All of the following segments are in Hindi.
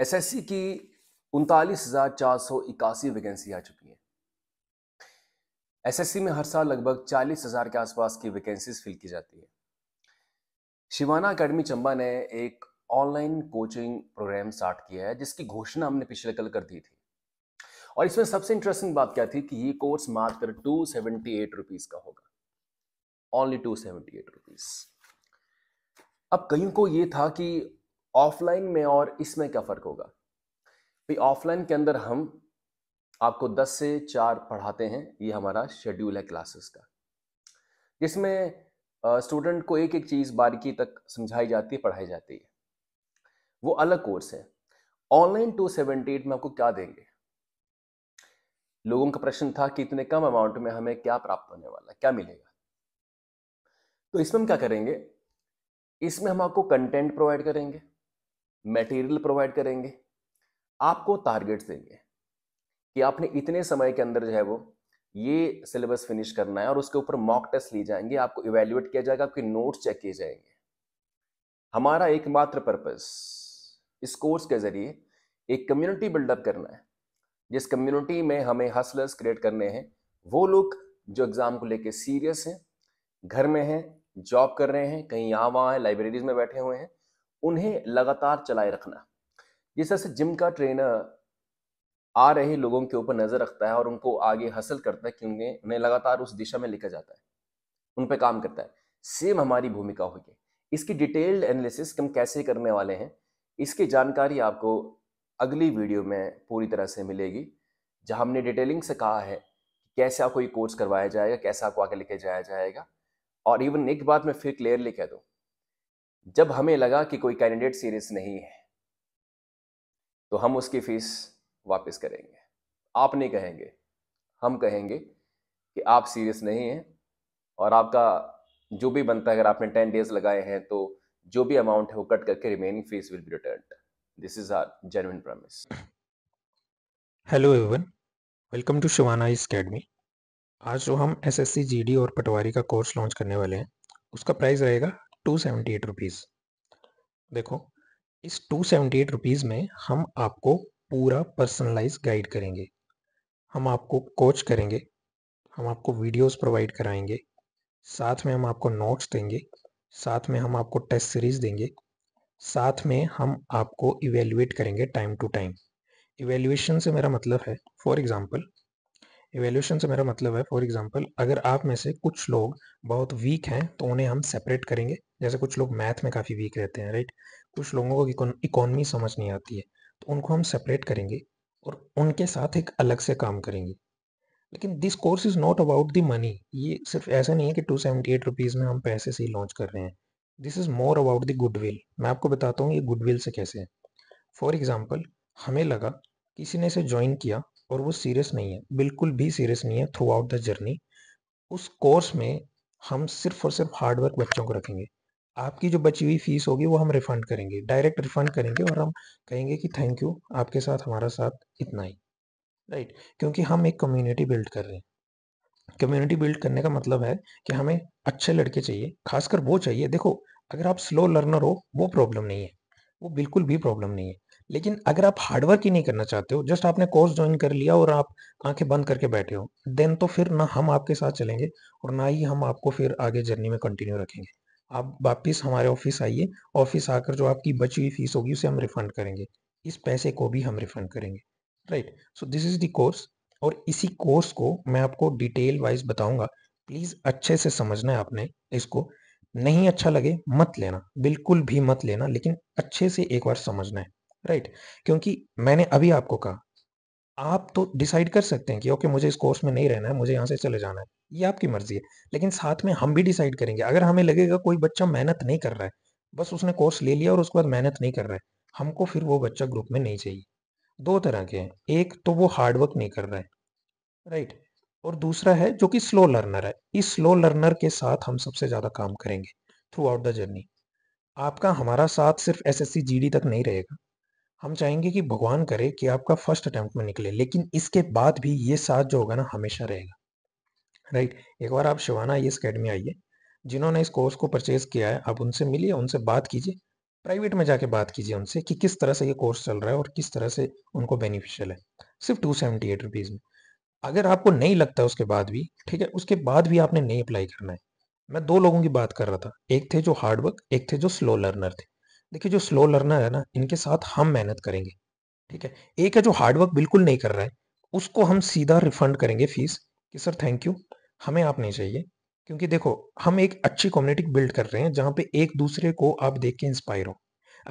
एसएससी की उनतालीस हज़ार चार सौ इक्यासी वैकेंसी आ चुकी है एसएससी में हर साल लगभग चालीस हज़ार के आसपास की वैकेंसीज फिल की जाती है शिवाना अकेडमी चंबा ने एक ऑनलाइन कोचिंग प्रोग्राम स्टार्ट किया है जिसकी घोषणा हमने पिछले कल कर दी थी और इसमें सबसे इंटरेस्टिंग बात क्या थी कि ये कोर्स मात्र टू सेवेंटी एट रुपीज का होगा only two seventy eight rupees अब कईयों को ये था कि ऑफलाइन में और इसमें क्या फ़र्क होगा भाई ऑफलाइन के अंदर हम आपको 10 से 4 पढ़ाते हैं ये हमारा शेड्यूल है क्लासेस का जिसमें स्टूडेंट को एक एक चीज़ बारीकी तक समझाई जाती है पढ़ाई जाती है वो अलग कोर्स है ऑनलाइन टू सेवेंटी एट में आपको क्या देंगे लोगों का प्रश्न था कि इतने कम अमाउंट में हमें क्या प्राप्त होने वाला क्या मिलेगा तो इसमें हम क्या करेंगे इसमें हम आपको कंटेंट प्रोवाइड करेंगे मटेरियल प्रोवाइड करेंगे आपको टारगेट्स देंगे कि आपने इतने समय के अंदर जो है वो ये सिलेबस फिनिश करना है और उसके ऊपर मॉक टेस्ट लिए जाएंगे आपको इवेल्युएट किया जाएगा आपके नोट्स चेक किए जाएंगे हमारा एकमात्र पर्पस इस कोर्स के जरिए एक कम्युनिटी बिल्डअप करना है जिस कम्युनिटी में हमें हसलर्स क्रिएट करने हैं वो लोग जो एग्ज़ाम को लेके सीरियस हैं घर में हैं जॉब कर रहे हैं कहीं यहाँ वहाँ हैं लाइब्रेरीज में बैठे हुए हैं उन्हें लगातार चलाए रखना जिस तरह से जिम का ट्रेनर आ रहे लोगों के ऊपर नज़र रखता है और उनको आगे हसल करता है कि उन्हें उन्हें लगातार उस दिशा में लेकर जाता है उन पर काम करता है सेम हमारी भूमिका होगी इसकी डिटेल्ड एनालिसिस हम कैसे करने वाले हैं इसकी जानकारी आपको अगली वीडियो में पूरी तरह से मिलेगी जहां हमने डिटेलिंग से कहा है कैसे आपको ये कोर्स करवाया जाएगा कैसे आपको आगे लेके जाया जाएगा और इवन एक बात मैं फिर क्लियरली कह दूँ जब हमें लगा कि कोई कैंडिडेट सीरियस नहीं है तो हम उसकी फीस वापस करेंगे आप नहीं कहेंगे हम कहेंगे कि आप सीरियस नहीं हैं और आपका जो भी बनता है अगर आपने टेन डेज लगाए हैं तो जो भी अमाउंट है वो कट करके remaining fees will be return this is our genuine promise hello everyone welcome to Shivana academy आज जो हम एसएससी जीडी और पटवारी का कोर्स लॉन्च करने वाले हैं उसका प्राइस रहेगा टू सेवेंटी एट रुपीज़ देखो इस टू सेवेंटी एट रुपीज़ में हम आपको पूरा पर्सनलाइज गाइड करेंगे हम आपको कोच करेंगे हम आपको वीडियोस प्रोवाइड कराएंगे साथ में हम आपको नोट्स देंगे साथ में हम आपको टेस्ट सीरीज़ देंगे साथ में हम आपको इवेल्युएट करेंगे टाइम टू टाइम इवेल्युएशन से मेरा मतलब है फॉर एग्जांपल इवेल्यूशन से मेरा मतलब है फॉर एग्जाम्पल अगर आप में से कुछ लोग बहुत वीक हैं तो उन्हें हम सेपरेट करेंगे जैसे कुछ लोग मैथ में काफ़ी वीक रहते हैं राइट कुछ लोगों को इकोनॉमी समझ नहीं आती है तो उनको हम सेपरेट करेंगे और उनके साथ एक अलग से काम करेंगे लेकिन this course is not about the money ये सिर्फ ऐसा नहीं है कि टू सेवेंटी एट रुपीज़ में हम पैसे से ही लॉन्च कर रहे हैं this is more about the goodwill मैं आपको बताता हूँ ये गुडविल से कैसे है फॉर एग्ज़ाम्पल हमें लगा किसी ने इसे ज्वाइन किया और वो सीरियस नहीं है बिल्कुल भी सीरियस नहीं है थ्रू आउट द जर्नी उस कोर्स में हम सिर्फ और सिर्फ हार्डवर्क बच्चों को रखेंगे आपकी जो बची हुई फीस होगी वो हम रिफंड करेंगे डायरेक्ट रिफंड करेंगे और हम कहेंगे कि थैंक यू आपके साथ हमारा साथ इतना ही राइट क्योंकि हम एक कम्युनिटी बिल्ड कर रहे हैं कम्युनिटी बिल्ड करने का मतलब है कि हमें अच्छे लड़के चाहिए खासकर वो चाहिए देखो अगर आप स्लो लर्नर हो वो प्रॉब्लम नहीं है वो बिल्कुल भी प्रॉब्लम नहीं है लेकिन अगर आप हार्डवर्क ही नहीं करना चाहते हो जस्ट आपने कोर्स ज्वाइन कर लिया और आप आंखें बंद करके बैठे हो देन तो फिर ना हम आपके साथ चलेंगे और ना ही हम आपको फिर आगे जर्नी में कंटिन्यू रखेंगे आप वापिस हमारे ऑफिस आइए ऑफिस आकर जो आपकी बची हुई फीस होगी उसे हम रिफंड करेंगे इस पैसे को भी हम रिफंड करेंगे right so this is the course और इसी कोर्स को मैं आपको डिटेल वाइज बताऊंगा प्लीज़ अच्छे से समझना है आपने इसको नहीं अच्छा लगे मत लेना बिल्कुल भी मत लेना लेकिन अच्छे से एक बार समझना है राइट क्योंकि मैंने अभी आपको कहा आप तो डिसाइड कर सकते हैं कि ओके मुझे इस कोर्स में नहीं रहना है मुझे यहाँ से चले जाना है ये आपकी मर्जी है लेकिन साथ में हम भी डिसाइड करेंगे अगर हमें लगेगा कोई बच्चा मेहनत नहीं कर रहा है बस उसने कोर्स ले लिया और उसके बाद मेहनत नहीं कर रहा है हमको फिर वो बच्चा ग्रुप में नहीं चाहिए दो तरह के हैं एक तो वो हार्डवर्क नहीं कर रहा है राइट और दूसरा है जो कि स्लो लर्नर है इस स्लो लर्नर के साथ हम सबसे ज़्यादा काम करेंगे थ्रू आउट द जर्नी आपका हमारा साथ सिर्फ एस एस तक नहीं रहेगा हम चाहेंगे कि भगवान करे कि आपका फर्स्ट अटेम्प्ट में निकले लेकिन इसके बाद भी ये साथ जो होगा ना हमेशा रहेगा राइट एक बार आप शिवाना आई अकेडमी आइए जिन्होंने इस कोर्स को परचेज किया है आप उनसे मिलिए उनसे बात कीजिए प्राइवेट में जाके बात कीजिए उनसे कि किस तरह से ये कोर्स चल रहा है और किस तरह से उनको बेनिफिशियल है सिर्फ टू सेवेंटी एट रुपीज़ में अगर आपको नहीं लगता उसके बाद भी ठीक है उसके बाद भी आपने नहीं अप्लाई करना है मैं दो लोगों की बात कर रहा था एक थे जो हार्डवर्क एक थे जो स्लो लर्नर थे देखिए जो स्लो लर्नर है ना इनके साथ हम मेहनत करेंगे ठीक है एक है जो हार्डवर्क बिल्कुल नहीं कर रहा है उसको हम सीधा रिफंड करेंगे फीस कि सर थैंक यू हमें आप नहीं चाहिए क्योंकि देखो हम एक अच्छी कम्युनिटी बिल्ड कर रहे हैं जहाँ पे एक दूसरे को आप देख के इंस्पायर हो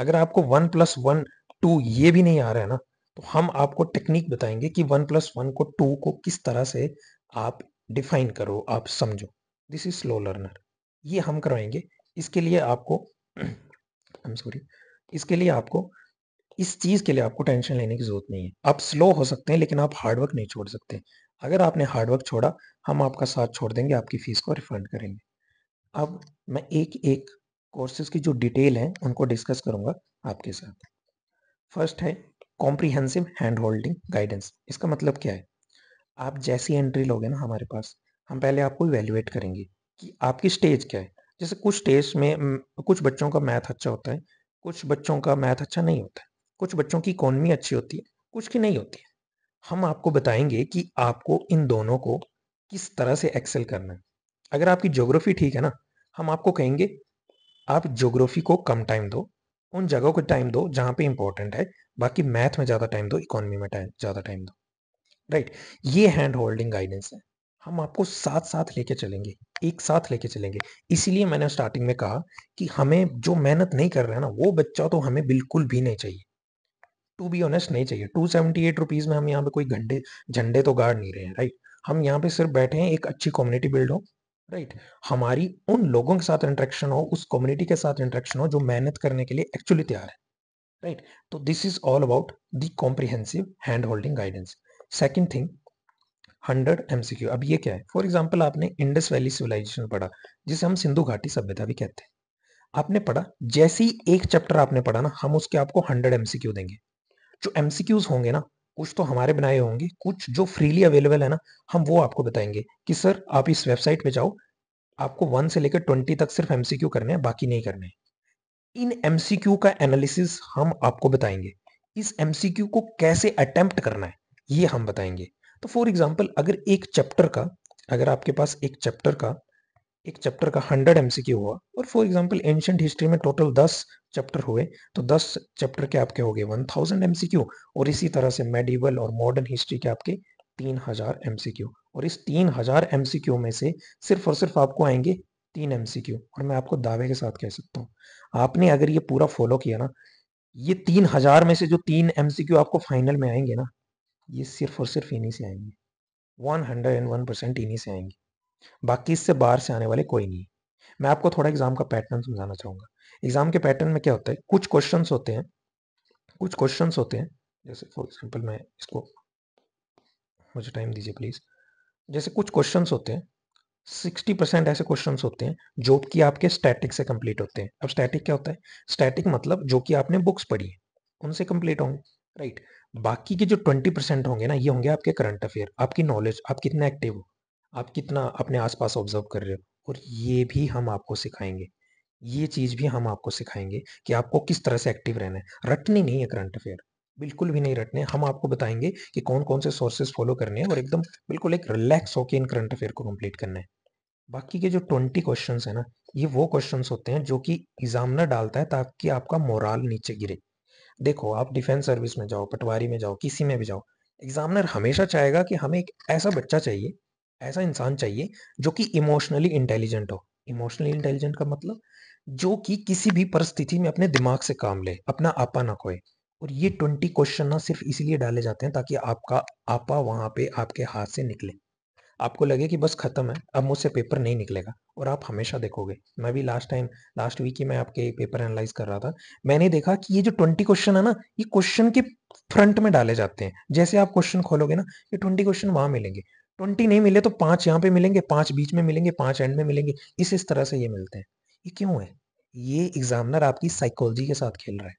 अगर आपको वन प्लस वन टू ये भी नहीं आ रहा है ना तो हम आपको टेक्निक बताएंगे कि वन प्लस वन को टू को किस तरह से आप डिफाइन करो आप समझो दिस इज स्लो लर्नर ये हम करवाएंगे इसके लिए आपको आई एम सॉरी इसके लिए आपको इस चीज़ के लिए आपको टेंशन लेने की ज़रूरत नहीं है आप स्लो हो सकते हैं लेकिन आप हार्डवर्क नहीं छोड़ सकते अगर आपने हार्डवर्क छोड़ा हम आपका साथ छोड़ देंगे आपकी फ़ीस को रिफंड करेंगे अब मैं एक एक कोर्सेज की जो डिटेल है उनको डिस्कस करूँगा आपके साथ फर्स्ट है कॉम्प्रीहेंसिव हैंड होल्डिंग गाइडेंस इसका मतलब क्या है आप जैसी एंट्री लोगे ना हमारे पास हम पहले आपको इवेल्युएट करेंगे कि आपकी स्टेज क्या है जैसे कुछ टेस्ट में कुछ बच्चों का मैथ अच्छा होता है कुछ बच्चों का मैथ अच्छा नहीं होता है कुछ बच्चों की इकोनमी अच्छी होती है कुछ की नहीं होती है हम आपको बताएंगे कि आपको इन दोनों को किस तरह से एक्सेल करना है अगर आपकी ज्योग्राफी ठीक है ना हम आपको कहेंगे आप ज्योग्राफी को कम टाइम दो उन जगहों को टाइम दो जहाँ पे इंपॉर्टेंट है बाकी मैथ में ज़्यादा टाइम दो इकोनॉमी में ज़्यादा टाइम दो राइट ये हैंड होल्डिंग गाइडेंस है हम आपको साथ साथ लेके चलेंगे एक साथ लेके चलेंगे इसीलिए मैंने स्टार्टिंग में कहा कि हमें जो मेहनत नहीं कर रहा है ना वो बच्चा तो हमें बिल्कुल भी नहीं चाहिए टू बी ऑनेस्ट नहीं चाहिए टू सेवेंटी एट रुपीज़ में हम यहाँ पे कोई घंटे झंडे तो गाड़ नहीं रहे हैं राइट हम यहाँ पे सिर्फ बैठे हैं एक अच्छी कम्युनिटी बिल्ड हो राइट हमारी उन लोगों के साथ इंट्रेक्शन हो उस कम्युनिटी के साथ इंट्रेक्शन हो जो मेहनत करने के लिए एक्चुअली तैयार है राइट तो this is all about the comprehensive hand holding guidance second thing hundred MCQ अब ये क्या है फॉर एग्जाम्पल आपने इंडस वैली सिविलाइजेशन पढ़ा जिसे हम सिंधु घाटी सभ्यता भी कहते हैं आपने पढ़ा जैसे ही एक चैप्टर आपने पढ़ा ना हम उसके आपको हंड्रेड एमसीक्यू देंगे जो एमसीक्यूज होंगे ना कुछ तो हमारे बनाए होंगे कुछ जो फ्रीली अवेलेबल है ना हम वो आपको बताएंगे कि सर आप इस वेबसाइट पे जाओ आपको वन से लेकर ट्वेंटी तक सिर्फ एमसीक्यू करने हैं बाकी नहीं करने हैं इन एमसीक्यू का एनालिसिस हम आपको बताएंगे इस एमसीक्यू को कैसे अटेम्प्ट करना है ये हम बताएंगे तो फॉर एग्जाम्पल अगर एक चैप्टर का अगर आपके पास एक चैप्टर का एक चैप्टर का हंड्रेड एम हुआ और फॉर एग्जाम्पल एंशंट हिस्ट्री में टोटल दस चैप्टर हुए तो दस चैप्टर के आपके हो गए वन थाउजेंड एम और इसी तरह से मेडिवल और मॉडर्न हिस्ट्री के आपके तीन हजार एम और इस तीन हजार एम में से सिर्फ और सिर्फ आपको आएंगे तीन एम और मैं आपको दावे के साथ कह सकता हूँ आपने अगर ये पूरा फॉलो किया ना ये तीन हजार में से जो तीन एम आपको फाइनल में आएंगे ना ये सिर्फ और सिर्फ इन्हीं से आएंगे one hundred and one percent इन्हीं से आएंगे बाकी इससे बाहर से आने वाले कोई नहीं मैं आपको थोड़ा एग्ज़ाम का पैटर्न समझाना चाहूँगा एग्ज़ाम के पैटर्न में क्या होता है कुछ क्वेश्चन होते हैं कुछ क्वेश्चन होते हैं जैसे फॉर एग्जाम्पल मैं इसको मुझे टाइम दीजिए प्लीज़ जैसे कुछ क्वेश्चन होते हैं सिक्सटी परसेंट ऐसे क्वेश्चन होते हैं जो कि आपके स्टैटिक से कंप्लीट होते हैं अब स्टैटिक क्या होता है स्टैटिक मतलब जो कि आपने बुक्स पढ़ी है उनसे कंप्लीट होंगे राइट right. बाकी के जो ट्वेंटी परसेंट होंगे ना ये होंगे आपके करंट अफेयर आपकी नॉलेज आप कितना एक्टिव हो आप कितना अपने आसपास ऑब्जर्व कर रहे हो और ये भी हम आपको सिखाएंगे ये चीज़ भी हम आपको सिखाएंगे कि आपको किस तरह से एक्टिव रहना है रटनी नहीं है करंट अफेयर बिल्कुल भी नहीं रटने हम आपको बताएंगे कि कौन कौन से सोर्सेज फॉलो करने हैं और एकदम बिल्कुल एक रिलैक्स होकर इन करंट अफेयर को कंप्लीट करना है बाकी के जो ट्वेंटी क्वेश्चन है ना ये वो क्वेश्चन होते हैं जो कि एग्जामिनर डालता है ताकि आपका मोराल नीचे गिरे देखो आप डिफेंस सर्विस में जाओ पटवारी में जाओ किसी में भी जाओ एग्जामिनर हमेशा चाहेगा कि हमें एक ऐसा बच्चा चाहिए ऐसा इंसान चाहिए जो कि इमोशनली इंटेलिजेंट हो इमोशनली इंटेलिजेंट का मतलब जो कि किसी भी परिस्थिति में अपने दिमाग से काम ले अपना आपा ना खोए और ये ट्वेंटी क्वेश्चन ना सिर्फ इसलिए डाले जाते हैं ताकि आपका आपा वहाँ पे आपके हाथ से निकले आपको लगे कि बस ख़त्म है अब मुझसे पेपर नहीं निकलेगा और आप हमेशा देखोगे मैं भी लास्ट टाइम लास्ट वीक ही मैं आपके पेपर एनालाइज कर रहा था मैंने देखा कि ये जो ट्वेंटी क्वेश्चन है ना ये क्वेश्चन के फ्रंट में डाले जाते हैं जैसे आप क्वेश्चन खोलोगे ना ये ट्वेंटी क्वेश्चन वहां मिलेंगे ट्वेंटी नहीं मिले तो पांच यहाँ पे मिलेंगे पांच बीच में मिलेंगे पांच एंड में मिलेंगे इस इस तरह से ये मिलते हैं ये क्यों है ये एग्जामिनर आपकी साइकोलॉजी के साथ खेल रहा है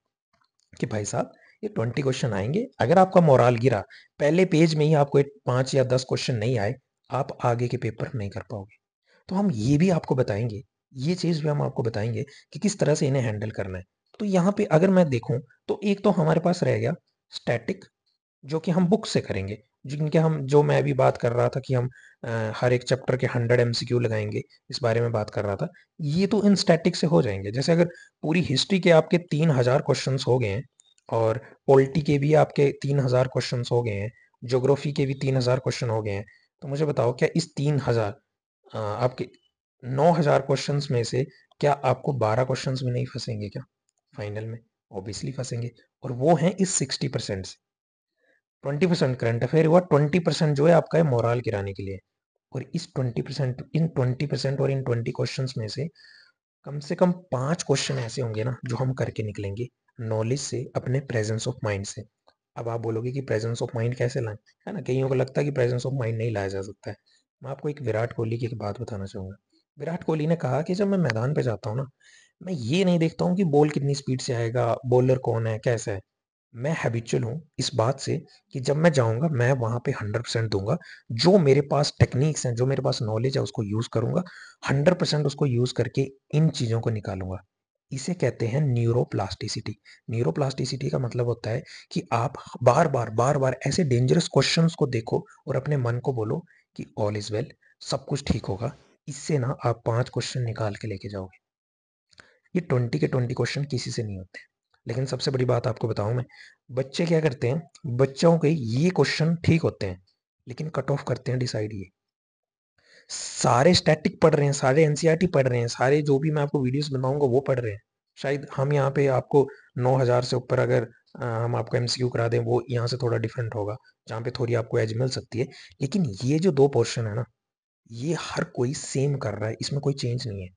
कि भाई साहब ये ट्वेंटी क्वेश्चन आएंगे अगर आपका मोराल गिरा पहले पेज में ही आपको पांच या दस क्वेश्चन नहीं आए आप आगे के पेपर नहीं कर पाओगे तो हम ये भी आपको बताएंगे ये चीज़ भी हम आपको बताएंगे कि किस तरह से इन्हें हैंडल करना है तो यहाँ पे अगर मैं देखूँ तो एक तो हमारे पास रह गया स्टैटिक जो कि हम बुक से करेंगे जिनके हम जो मैं अभी बात कर रहा था कि हम आ, हर एक चैप्टर के हंड्रेड एम लगाएंगे इस बारे में बात कर रहा था ये तो इन स्टैटिक से हो जाएंगे जैसे अगर पूरी हिस्ट्री के आपके तीन हज़ार क्वेश्चन हो गए हैं और पोल्ट्री के भी आपके तीन हज़ार क्वेश्चन हो गए हैं ज्योग्राफी के भी तीन हज़ार क्वेश्चन हो गए हैं तो मुझे बताओ क्या इस तीन हज़ार आपके नौ हज़ार क्वेश्चन में से क्या आपको बारह क्वेश्चन में नहीं फंसेंगे क्या फाइनल में ऑब्वियसली फंसेंगे और वो है इस सिक्सटी परसेंट से ट्वेंटी परसेंट करंट अफेयर हुआ ट्वेंटी परसेंट जो है आपका है मोरल गिराने के लिए और इस ट्वेंटी परसेंट इन ट्वेंटी परसेंट और इन ट्वेंटी क्वेश्चन में से कम से कम पांच क्वेश्चन ऐसे होंगे ना जो हम करके निकलेंगे नॉलेज से अपने प्रेजेंस ऑफ माइंड से अब आप बोलोगे कि प्रेजेंस ऑफ माइंड कैसे लाएं है ना कईयों को लगता है कि प्रेजेंस ऑफ माइंड नहीं लाया जा सकता है मैं आपको एक विराट कोहली की एक बात बताना चाहूँगा विराट कोहली ने कहा कि जब मैं मैदान पर जाता हूँ ना मैं ये नहीं देखता हूँ कि बॉल कितनी स्पीड से आएगा बॉलर कौन है कैसा है मैं हैबिचुअल हूँ इस बात से कि जब मैं जाऊँगा मैं वहाँ पे हंड्रेड परसेंट दूंगा जो मेरे पास टेक्निक्स हैं जो मेरे पास नॉलेज है उसको यूज़ करूँगा हंड्रेड परसेंट उसको यूज़ करके इन चीज़ों को निकालूंगा इसे कहते हैं न्यूरोप्लास्टिसिटी न्यूरोप्लास्टिसिटी का मतलब होता है कि आप बार बार बार बार ऐसे डेंजरस क्वेश्चंस को देखो और अपने मन को बोलो कि ऑल इज़ वेल सब कुछ ठीक होगा इससे ना आप पांच क्वेश्चन निकाल के लेके जाओगे ये ट्वेंटी के ट्वेंटी क्वेश्चन किसी से नहीं होते लेकिन सबसे बड़ी बात आपको बताऊं मैं बच्चे क्या करते हैं बच्चों के ये क्वेश्चन ठीक होते हैं लेकिन कट ऑफ करते हैं डिसाइड ये सारे स्टैटिक पढ़ रहे हैं सारे एनसीईआरटी e पढ़ रहे हैं सारे जो भी मैं आपको वीडियोस बनाऊंगा वो पढ़ रहे हैं शायद हम यहाँ पे आपको 9000 से ऊपर अगर आ, हम आपको एमसीक्यू करा दें वो यहाँ से थोड़ा डिफरेंट होगा जहाँ पे थोड़ी आपको एज मिल सकती है लेकिन ये जो दो पोर्शन है ना ये हर कोई सेम कर रहा है इसमें कोई चेंज नहीं है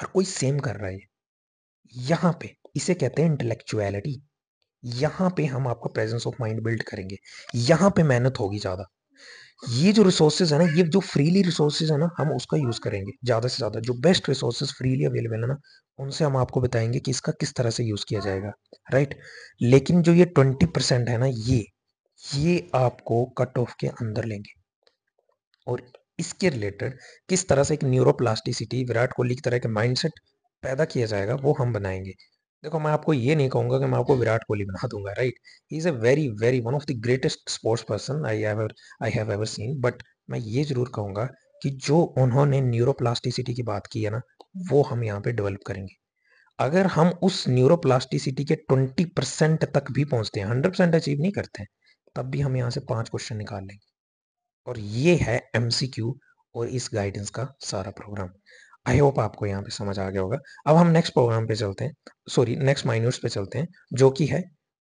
हर कोई सेम कर रहा है यहाँ पे इसे कहते हैं इंटेलेक्चुअलिटी यहाँ पे हम आपका प्रेजेंस ऑफ माइंड बिल्ड करेंगे यहाँ पे मेहनत होगी ज़्यादा ये जो रिसोर्सेज है ना ये जो फ्रीली रिसोर्सेज है ना हम उसका यूज़ करेंगे ज़्यादा से ज़्यादा जो बेस्ट रिसोर्सेज फ्रीली अवेलेबल है ना उनसे हम आपको बताएंगे कि इसका किस तरह से यूज़ किया जाएगा राइट लेकिन जो ये ट्वेंटी परसेंट है ना ये ये आपको कट ऑफ के अंदर लेंगे और इसके रिलेटेड किस तरह से एक न्यूरोप्लास्टिसिटी विराट कोहली की तरह के माइंडसेट पैदा किया जाएगा वो हम बनाएंगे देखो मैं आपको ये नहीं कहूंगा कि मैं आपको विराट कोहली बना दूंगा right he is a very very one of the greatest sports person I ever I have ever seen but मैं ये ज़रूर कहूंगा कि जो उन्होंने न्यूरोप्लास्टिसिटी की बात की है ना वो हम यहाँ पे डेवलप करेंगे अगर हम उस न्यूरोप्लास्टिसिटी के 20 परसेंट तक भी पहुंचते हैं हंड्रेड परसेंट अचीव नहीं करते हैं तब भी हम यहाँ से पांच क्वेश्चन निकाल लेंगे और ये है एम और इस गाइडेंस का सारा प्रोग्राम आई होप आपको यहाँ पे समझ आ गया होगा अब हम नेक्स्ट प्रोग्राम पे चलते हैं सॉरी नेक्स्ट माइन्यूट्स पे चलते हैं जो कि है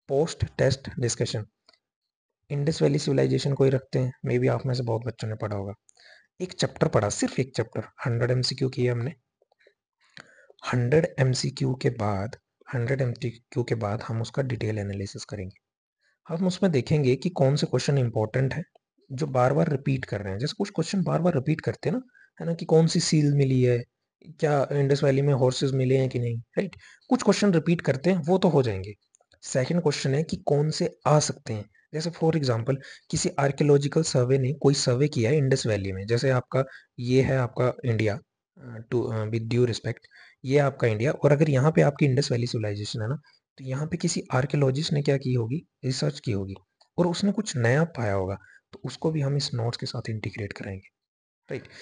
post test discussion Indus valley civilisation कोई रखते हैं मे बी आप में से बहुत बच्चों ने पढ़ा होगा एक चैप्टर पढ़ा सिर्फ एक chapter hundred M C Q किए हमने हंड्रेड एम सी क्यू के बाद हंड्रेड एम सी क्यू के बाद हम उसका डिटेल एनालिसिस करेंगे हम उसमें देखेंगे कि कौन से क्वेश्चन इंपॉर्टेंट है जो बार बार रिपीट कर रहे हैं जैसे कुछ क्वेश्चन बार बार रिपीट करते हैं ना है ना कि कौन सी सील मिली है क्या इंडस वैली में हॉर्सेस मिले हैं कि नहीं राइट कुछ क्वेश्चन रिपीट करते हैं वो तो हो जाएंगे सेकंड क्वेश्चन है कि कौन से आ सकते हैं जैसे फॉर एग्जांपल किसी आर्कियोलॉजिकल सर्वे ने कोई सर्वे किया है इंडस वैली में जैसे आपका ये है आपका India too with due respect ये आपका इंडिया और अगर यहाँ पे आपकी इंडस वैली सिविलाइजेशन है ना तो यहाँ पे किसी आर्कियोलॉजिस्ट ने क्या की होगी रिसर्च की होगी और उसने कुछ नया पाया होगा तो उसको भी हम इस नोट्स के साथ इंटीग्रेट कराएंगे राइट right.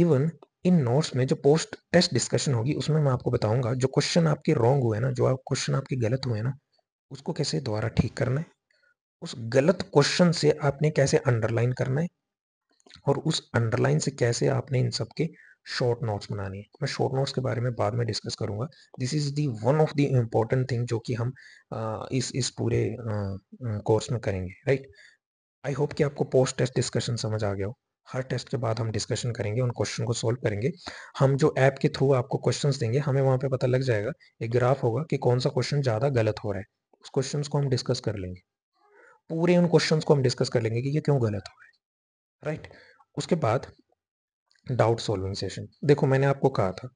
इवन इन नोट्स में जो पोस्ट टेस्ट डिस्कशन होगी उसमें मैं आपको बताऊंगा जो क्वेश्चन आपके रॉन्ग हुए ना जो आप क्वेश्चन आपके गलत हुए ना उसको कैसे दोबारा ठीक करना है उस गलत क्वेश्चन से आपने कैसे अंडरलाइन करना है और उस अंडरलाइन से कैसे आपने इन सब के शॉर्ट नोट्स बनाने हैं मैं शॉर्ट नोट्स के बारे में बाद में डिस्कस करूंगा this is the one of the important thing जो कि हम इस इस पूरे कोर्स में करेंगे राइट आई होप कि आपको पोस्ट टेस्ट डिस्कशन समझ आ गया हो हर टेस्ट के बाद हम डिस्कशन करेंगे उन क्वेश्चन को सोल्व करेंगे हम जो ऐप के थ्रू आपको क्वेश्चन देंगे हमें वहाँ पे पता लग जाएगा एक ग्राफ होगा कि कौन सा क्वेश्चन ज़्यादा गलत हो रहा है उस क्वेश्चन को हम डिस्कस कर लेंगे पूरे उन क्वेश्चन को हम डिस्कस कर लेंगे कि ये क्यों गलत हो रहा है राइट उसके बाद डाउट सॉल्विंग सेशन देखो मैंने आपको कहा था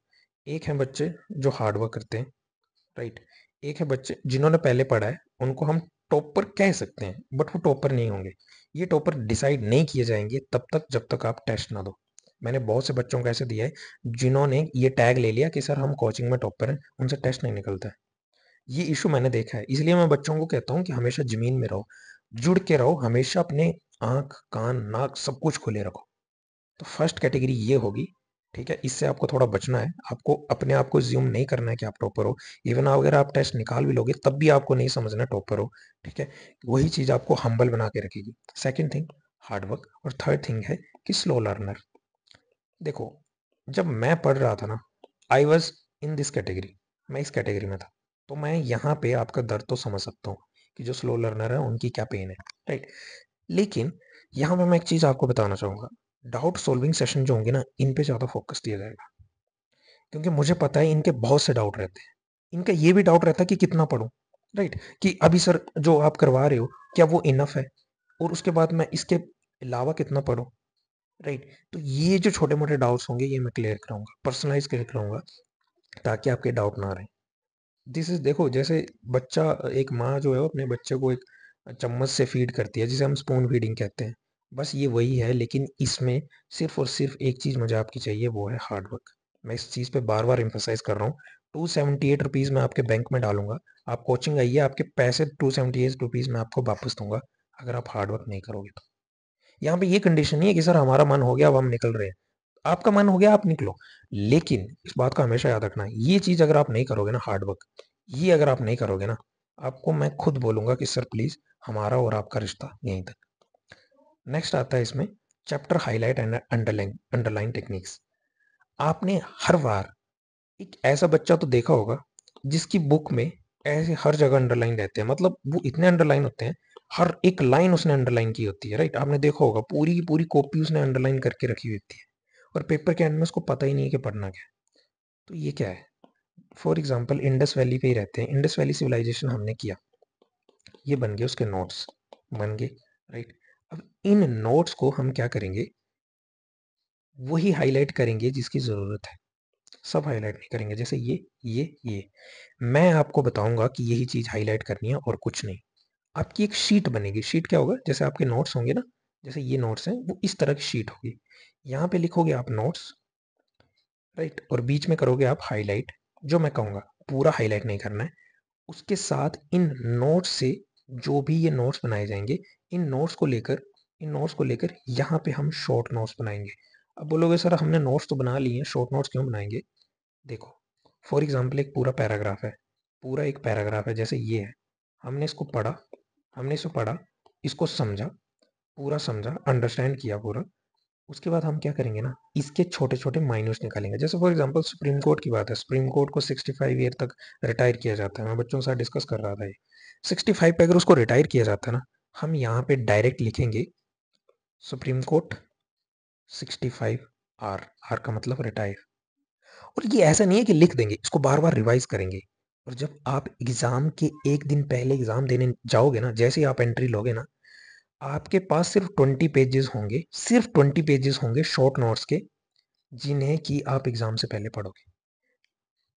एक है बच्चे जो हार्डवर्क करते हैं राइट एक है बच्चे जिन्होंने पहले पढ़ा है उनको हम टॉपर कह सकते हैं बट वो टॉपर नहीं होंगे ये टॉपर डिसाइड नहीं किए जाएंगे तब तक जब तक आप टेस्ट ना दो मैंने बहुत से बच्चों को ऐसे दिया है जिन्होंने ये टैग ले लिया कि सर हम कोचिंग में टॉपर हैं उनसे टेस्ट नहीं निकलता है ये इशू मैंने देखा है इसलिए मैं बच्चों को कहता हूँ कि हमेशा ज़मीन में रहो जुड़ के रहो हमेशा अपने आँख कान नाक सब कुछ खुले रखो तो फर्स्ट कैटेगरी ये होगी ठीक है इससे आपको थोड़ा बचना है आपको अपने आप को ज्यूम नहीं करना है कि आप टॉपर हो इवन अगर आप टेस्ट निकाल भी लोगे तब भी आपको नहीं समझना टॉपर हो ठीक है वही चीज़ आपको हम्बल बना के रखेगी सेकेंड थिंग हार्डवर्क और थर्ड थिंग है कि स्लो लर्नर देखो जब मैं पढ़ रहा था ना I was in this category मैं इस कैटेगरी में था तो मैं यहाँ पे आपका दर्द तो समझ सकता हूँ कि जो स्लो लर्नर है उनकी क्या पेन है राइट लेकिन यहाँ पे मैं एक चीज़ आपको बताना चाहूंगा डाउट सॉल्विंग सेशन जो होंगे ना इन पे ज़्यादा फोकस दिया जाएगा क्योंकि मुझे पता है इनके बहुत से डाउट रहते हैं इनका ये भी डाउट रहता है कि कितना पढ़ूँ राइट कि अभी सर जो आप करवा रहे हो क्या वो इनफ है और उसके बाद मैं इसके अलावा कितना पढ़ूँ राइट तो ये जो छोटे मोटे डाउट्स होंगे ये मैं क्लियर कराऊंगा पर्सनलाइज क्लियर कराऊंगा ताकि आपके डाउट ना रहे दिस इज देखो जैसे बच्चा एक माँ जो है अपने बच्चे को एक चम्मच से फीड करती है जिसे हम स्पून फीडिंग कहते हैं बस ये वही है लेकिन इसमें सिर्फ़ और सिर्फ़ एक चीज़ मुझे आपकी चाहिए वो है हार्डवर्क मैं इस चीज़ पे बार-बार एम्फसाइज़ कर रहा हूँ। टू सेवेंटी एट रुपीज़ मैं आपके बैंक में डालूंगा आप कोचिंग आइए आपके पैसे टू सेवेंटी एट रुपीज़ मैं आपको वापस दूंगा अगर आप हार्डवर्क नहीं करोगे तो। यहाँ पे ये कंडीशन नहीं है कि सर हमारा मन हो गया अब हम निकल रहे हैं। आपका मन हो गया आप निकलो, लेकिन इस बात का हमेशा याद रखना ये चीज़ अगर आप नहीं करोगे ना हार्डवर्क, ये अगर आप नहीं करोगे ना, आपको मैं खुद बोलूँगा कि सर प्लीज़ हमारा और आपका रिश्ता यहीं तक। नेक्स्ट आता है इसमें chapter highlight and underline underline techniques आपने हर बार एक ऐसा बच्चा तो देखा होगा जिसकी बुक में ऐसे हर जगह अंडरलाइन रहते हैं मतलब वो इतने अंडरलाइन होते हैं हर एक लाइन उसने अंडरलाइन की होती है राइट आपने देखा होगा पूरी की पूरी कॉपी उसने अंडरलाइन करके रखी हुई है और पेपर के एंड में उसको पता ही नहीं है कि पढ़ना क्या है तो ये क्या है फॉर एग्जाम्पल इंडस वैली पे ही रहते हैं इंडस वैली सिविलाइजेशन हमने किया ये बन गए उसके नोट्स बन गए राइट right? अब इन नोट्स को हम क्या करेंगे वही हाईलाइट करेंगे जिसकी ज़रूरत है सब हाईलाइट नहीं करेंगे जैसे ये ये ये मैं आपको बताऊंगा कि यही चीज़ हाईलाइट करनी है और कुछ नहीं आपकी एक शीट बनेगी शीट क्या होगा जैसे आपके नोट्स होंगे ना जैसे ये नोट्स हैं वो इस तरह की शीट होगी यहाँ पे लिखोगे आप नोट्स राइट और बीच में करोगे आप हाईलाइट जो मैं कहूँगा पूरा हाईलाइट नहीं करना है उसके साथ इन नोट्स से जो भी ये नोट्स बनाए जाएंगे इन नोट्स को लेकर इन नोट्स को लेकर यहाँ पे हम शॉर्ट नोट्स बनाएंगे अब बोलोगे सर हमने नोट्स तो बना लिए हैं शॉर्ट नोट्स क्यों बनाएंगे देखो फॉर एग्ज़ाम्पल एक पूरा पैराग्राफ है पूरा एक पैराग्राफ है जैसे ये है हमने इसको पढ़ा हमने इसको पढ़ा इसको समझा पूरा समझा अंडरस्टैंड किया पूरा उसके बाद हम क्या करेंगे ना इसके छोटे छोटे माइनस निकालेंगे जैसे फॉर एग्जांपल सुप्रीम कोर्ट की बात है सुप्रीम कोर्ट को 65 ईयर तक रिटायर किया जाता है मैं बच्चों के साथ डिस्कस कर रहा था ये 65 पे अगर उसको रिटायर किया जाता है ना हम यहाँ पे डायरेक्ट लिखेंगे सुप्रीम कोर्ट 65 आर आर का मतलब रिटायर और ये ऐसा नहीं है कि लिख देंगे इसको बार बार रिवाइज करेंगे और जब आप एग्ज़ाम के एक दिन पहले एग्ज़ाम देने जाओगे ना जैसे ही आप एंट्री लोगे ना आपके पास सिर्फ ट्वेंटी पेजेस होंगे सिर्फ ट्वेंटी पेजेस होंगे शॉर्ट नोट्स के जिन्हें कि आप एग्ज़ाम से पहले पढ़ोगे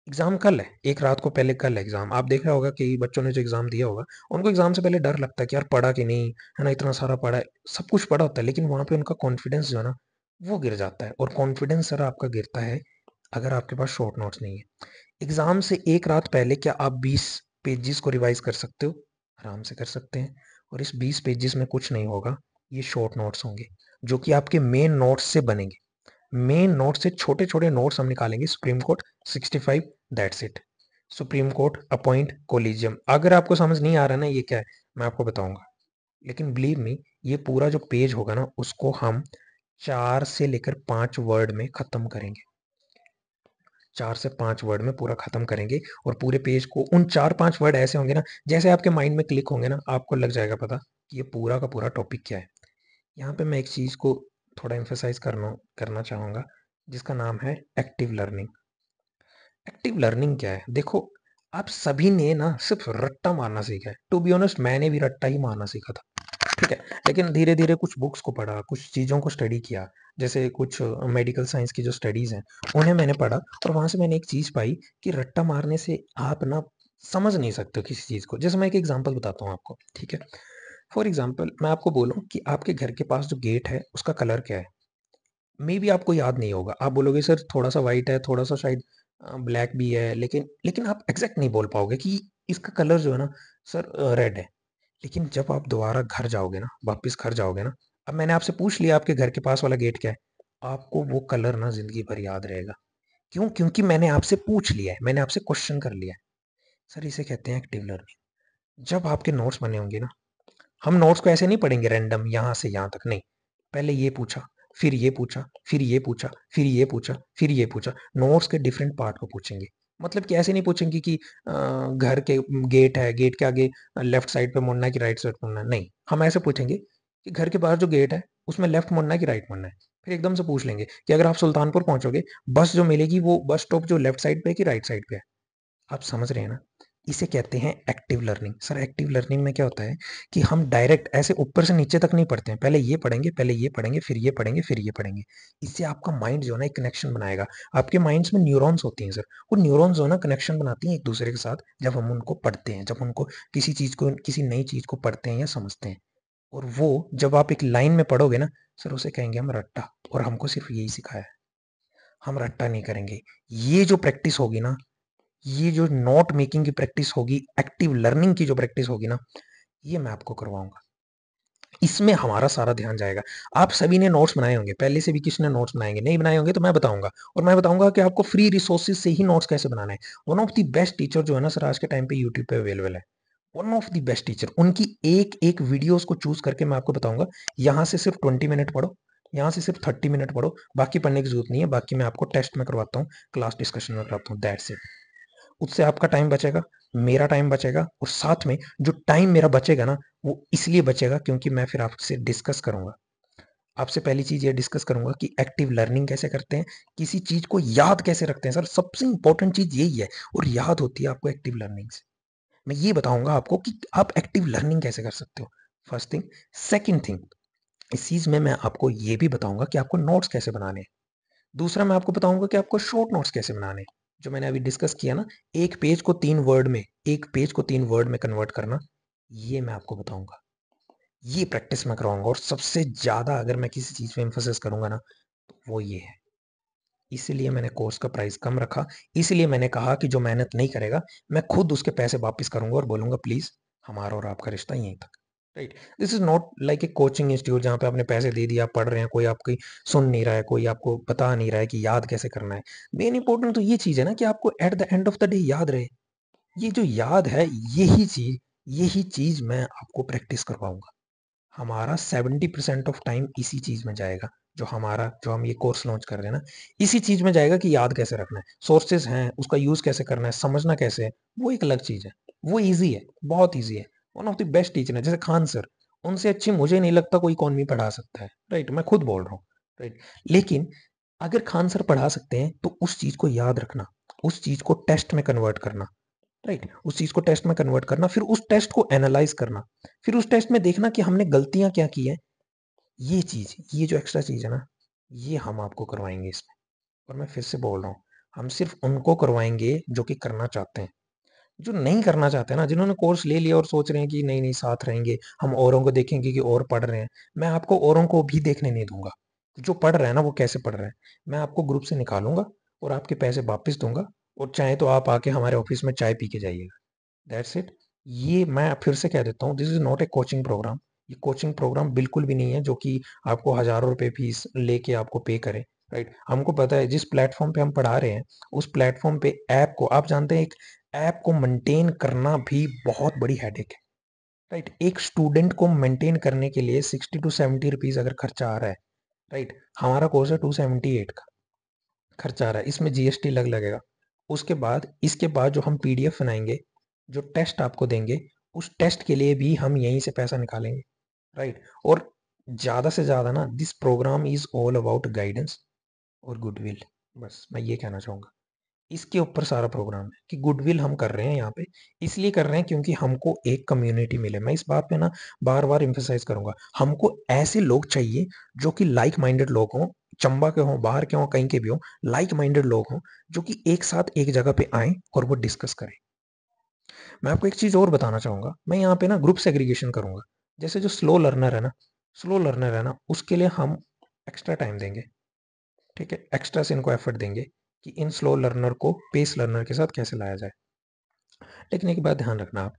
एग्ज़ाम कल है, एक रात को पहले कल है एग्ज़ाम। आप देख रहे होगा कि बच्चों ने जो एग्ज़ाम दिया होगा, उनको एग्ज़ाम से पहले डर लगता है कि यार पढ़ा कि नहीं, है ना? इतना सारा पढ़ा है, सब कुछ पढ़ा होता है लेकिन वहाँ पे उनका कॉन्फिडेंस जो है ना, वो गिर जाता है और कॉन्फिडेंस सर आपका गिरता है, अगर आपके पास शॉर्ट नोट्स नहीं है। एग्ज़ाम से एक रात पहले क्या आप बीस पेजिस को रिवाइज़ कर सकते हो? आराम से कर सकते हैं और इस बीस पेजिस में कुछ नहीं होगा, ये शॉर्ट नोट्स होंगे, जो कि आपके मेन नोट्स से बनेंगे। मेन नोट से छोटे छोटे नोट्स हम निकालेंगे supreme court 65 five that's it supreme court appoint collegium अगर आपको समझ नहीं आ रहा ना ये क्या है मैं आपको बताऊंगा लेकिन बिलीव मी ये पूरा जो पेज होगा ना उसको हम चार से लेकर पांच वर्ड में ख़त्म करेंगे चार से पांच वर्ड में पूरा ख़त्म करेंगे और पूरे पेज को उन चार पांच वर्ड ऐसे होंगे ना जैसे आपके माइंड में क्लिक होंगे ना आपको लग जाएगा पता कि ये पूरा का पूरा टॉपिक क्या है यहाँ पे मैं एक चीज़ को थोड़ा एम्फोसाइज करना करना चाहूँगा जिसका नाम है एक्टिव लर्निंग एक्टिव लर्निंग क्या है देखो आप सभी ने ना सिर्फ रट्टा मारना सीखा है टू बी ऑनेस्ट मैंने भी रट्टा ही मारना सीखा था ठीक है लेकिन धीरे धीरे कुछ बुक्स को पढ़ा कुछ चीज़ों को स्टडी किया जैसे कुछ मेडिकल साइंस की जो स्टडीज़ हैं उन्हें मैंने पढ़ा और वहाँ से मैंने एक चीज़ पाई कि रट्टा मारने से आप ना समझ नहीं सकते किसी चीज़ को जैसे मैं एक एग्जाम्पल बताता हूँ आपको ठीक है फॉर एग्जाम्पल मैं आपको बोलूँ कि आपके घर के पास जो गेट है उसका कलर क्या है मे भी आपको याद नहीं होगा आप बोलोगे सर थोड़ा सा वाइट है थोड़ा सा शायद ब्लैक भी है लेकिन लेकिन आप एग्जैक्ट नहीं बोल पाओगे कि इसका कलर जो है ना सर रेड है लेकिन जब आप दोबारा घर जाओगे ना वापस घर जाओगे ना अब मैंने आपसे पूछ लिया आपके घर के पास वाला गेट क्या है आपको वो कलर ना ज़िंदगी भर याद रहेगा क्यों क्योंकि मैंने आपसे पूछ लिया है मैंने आपसे क्वेश्चन कर लिया है सर इसे कहते हैं एक्टिव लर्निंग जब आपके नोट्स बने होंगे ना हम नोट्स को ऐसे नहीं पढ़ेंगे रैंडम यहाँ से यहाँ तक नहीं पहले ये पूछा फिर ये पूछा फिर ये पूछा फिर ये पूछा फिर ये पूछा नोट्स के डिफरेंट पार्ट को पूछेंगे मतलब कि ऐसे नहीं पूछेंगे कि घर के गेट है गेट के आगे लेफ्ट साइड पे मुड़ना है कि राइट साइड मुड़ना है नहीं हम ऐसे पूछेंगे कि घर के बाहर जो गेट है उसमें लेफ्ट मुड़ना है कि राइट मुड़ना है फिर एकदम से पूछ लेंगे कि अगर आप सुल्तानपुर पहुंचोगे बस जो मिलेगी वो बस स्टॉप जो लेफ्ट साइड पे है कि राइट साइड पे है आप समझ रहे हैं ना इसे कहते हैं active learning sir active learning में क्या होता है कि हम डायरेक्ट ऐसे ऊपर से नीचे तक नहीं पढ़ते हैं पहले ये पढ़ेंगे पहले ये पढ़ेंगे फिर ये पढ़ेंगे फिर ये पढ़ेंगे इससे आपका माइंड जो है ना एक कनेक्शन बनाएगा आपके माइंड्स में न्यूरॉन्स होती हैं सर वो न्यूरॉन्स जो है ना कनेक्शन बनाती हैं एक दूसरे के साथ जब हम उनको पढ़ते हैं जब उनको किसी चीज़ को किसी नई चीज़ को पढ़ते हैं या समझते हैं और वो जब आप एक लाइन में पढ़ोगे ना सर उसे कहेंगे हम रट्टा और हमको सिर्फ यही सिखाया है हम रट्टा नहीं करेंगे ये जो प्रैक्टिस होगी ना ये जो नोट मेकिंग की प्रैक्टिस होगी एक्टिव लर्निंग की जो प्रैक्टिस होगी ना ये मैं आपको करवाऊंगा इसमें हमारा सारा ध्यान जाएगा आप सभी ने नोट्स बनाए होंगे पहले से भी किसने नोट्स बनाएंगे नहीं बनाए होंगे तो मैं बताऊंगा और मैं बताऊंगा कि आपको फ्री रिसोर्सेज से ही नोट्स कैसे बनाना है one of the best teacher जो है ना सर आज के टाइम पे यूट्यूब पे अवेलेबल है one of the best teacher उनकी एक एक वीडियो को चूज करके मैं आपको बताऊंगा यहाँ से सिर्फ ट्वेंटी मिनट पढ़ो यहाँ से सिर्फ थर्टी मिनट पढ़ो बाकी पढ़ने की जरूरत नहीं है बाकी मैं आपको टेस्ट में करवाता हूँ क्लास डिस्कशन में करवाता हूँ दैट्स इट उससे आपका टाइम बचेगा मेरा टाइम बचेगा और साथ में जो टाइम मेरा बचेगा ना वो इसलिए बचेगा क्योंकि मैं फिर आपसे डिस्कस करूंगा आपसे पहली चीज़ ये डिस्कस करूंगा कि एक्टिव लर्निंग कैसे करते हैं किसी चीज़ को याद कैसे रखते हैं सर सबसे इंपॉर्टेंट चीज़ यही है और याद होती है आपको एक्टिव लर्निंग से मैं ये बताऊंगा आपको कि आप एक्टिव लर्निंग कैसे कर सकते हो फर्स्ट थिंग सेकेंड थिंग इस चीज़ में मैं आपको ये भी बताऊंगा कि आपको नोट्स कैसे बनाने हैं दूसरा मैं आपको बताऊंगा कि आपको शॉर्ट नोट्स कैसे बनाने हैं जो मैंने अभी डिस्कस किया ना एक पेज को तीन वर्ड में एक पेज को तीन वर्ड में कन्वर्ट करना ये मैं आपको बताऊंगा ये प्रैक्टिस मैं कराऊंगा और सबसे ज़्यादा अगर मैं किसी चीज़ पे इम्फोसिस करूंगा ना तो वो ये है इसीलिए मैंने कोर्स का प्राइस कम रखा इसीलिए मैंने कहा कि जो मेहनत नहीं करेगा मैं खुद उसके पैसे वापस करूंगा और बोलूंगा प्लीज़ हमारा और आपका रिश्ता यहीं तक right this is not like a coaching institute जहां पे आपने पैसे दे दिए आप पढ़ रहे हैं कोई आपकी सुन नहीं रहा है कोई आपको बता नहीं रहा है कि याद कैसे करना है मेन इंपॉर्टेंट तो ये चीज़ है ना कि आपको at the end of the day याद रहे ये जो याद है यही चीज़ यही चीज़ मैं आपको प्रैक्टिस करवाऊंगा हमारा सेवेंटी परसेंट ऑफ टाइम इसी चीज़ में जाएगा जो हमारा जो हम ये कोर्स लॉन्च कर रहे हैं ना इसी चीज़ में जाएगा कि याद कैसे रखना है सोर्सेज हैं उसका यूज़ कैसे करना है समझना कैसे है वो एक अलग चीज़ है वो ईजी है बहुत ईजी है one of the best teacher है जैसे खान सर उनसे अच्छी मुझे नहीं लगता कोई इकॉनमी पढ़ा सकता है राइट मैं खुद बोल रहा हूँ राइट लेकिन अगर खान सर पढ़ा सकते हैं तो उस चीज़ को याद रखना उस चीज़ को टेस्ट में कन्वर्ट करना राइट right. उस चीज़ को टेस्ट में कन्वर्ट करना फिर उस टेस्ट को एनालाइज करना फिर उस टेस्ट में देखना कि हमने गलतियां क्या की है ये चीज़ ये जो एक्स्ट्रा चीज़ है ना ये हम आपको करवाएंगे इसमें और मैं फिर से बोल रहा हूँ हम सिर्फ उनको करवाएंगे जो कि करना चाहते हैं जो नहीं करना चाहते ना जिन्होंने कोर्स ले लिया और सोच रहे हैं कि नहीं नहीं साथ रहेंगे हम औरों को देखेंगे कि और पढ़ रहे हैं मैं आपको औरों को भी देखने नहीं दूंगा जो पढ़ रहे हैं ना वो कैसे पढ़ रहे हैं मैं आपको ग्रुप से निकालूंगा और आपके पैसे वापस दूंगा और चाहे तो आप आके हमारे ऑफिस में चाय पी के जाइएगा दैट्स इट ये मैं फिर से कह देता हूँ this is not a coaching programme ये कोचिंग प्रोग्राम बिल्कुल भी नहीं है जो कि आपको हज़ारों रुपये फीस लेके आपको पे करें राइट हमको पता है जिस प्लेटफॉर्म पे हम पढ़ा रहे हैं उस प्लेटफॉर्म पे ऐप को आप जानते हैं एक ऐप को मेंटेन करना भी बहुत बड़ी हेडेक है राइट एक स्टूडेंट को मेंटेन करने के लिए सिक्सटी टू सेवेंटी रुपीज़ अगर खर्चा आ रहा है राइट हमारा कोर्स है टू सेवेंटी एट का खर्चा आ रहा है इसमें जीएसटी लग लगेगा उसके बाद इसके बाद जो हम पीडीएफ बनाएंगे जो टेस्ट आपको देंगे उस टेस्ट के लिए भी हम यहीं से पैसा निकालेंगे राइट और ज़्यादा से ज़्यादा ना this programme is all about guidance और गुडविल बस मैं ये कहना चाहूँगा इसके ऊपर सारा प्रोग्राम है कि गुडविल हम कर रहे हैं यहाँ पे इसलिए कर रहे हैं क्योंकि हमको एक कम्युनिटी मिले मैं इस बात पे ना बार बार इम्फोसाइज करूंगा हमको ऐसे लोग चाहिए जो कि लाइक माइंडेड लोग हों चंबा के हों बाहर के हों कहीं के भी हों लाइक माइंडेड लोग हों जो कि एक साथ एक जगह पे आए और वो डिस्कस करें मैं आपको एक चीज़ और बताना चाहूँगा मैं यहाँ पे ना ग्रुप सेग्रीगेशन करूँगा जैसे जो स्लो लर्नर है ना स्लो लर्नर है ना उसके लिए हम एक्स्ट्रा टाइम देंगे ठीक है एक्स्ट्रा से इनको एफर्ट देंगे कि इन स्लो लर्नर को पेस लर्नर के साथ कैसे लाया जाए लेकिन एक बात ध्यान रखना आप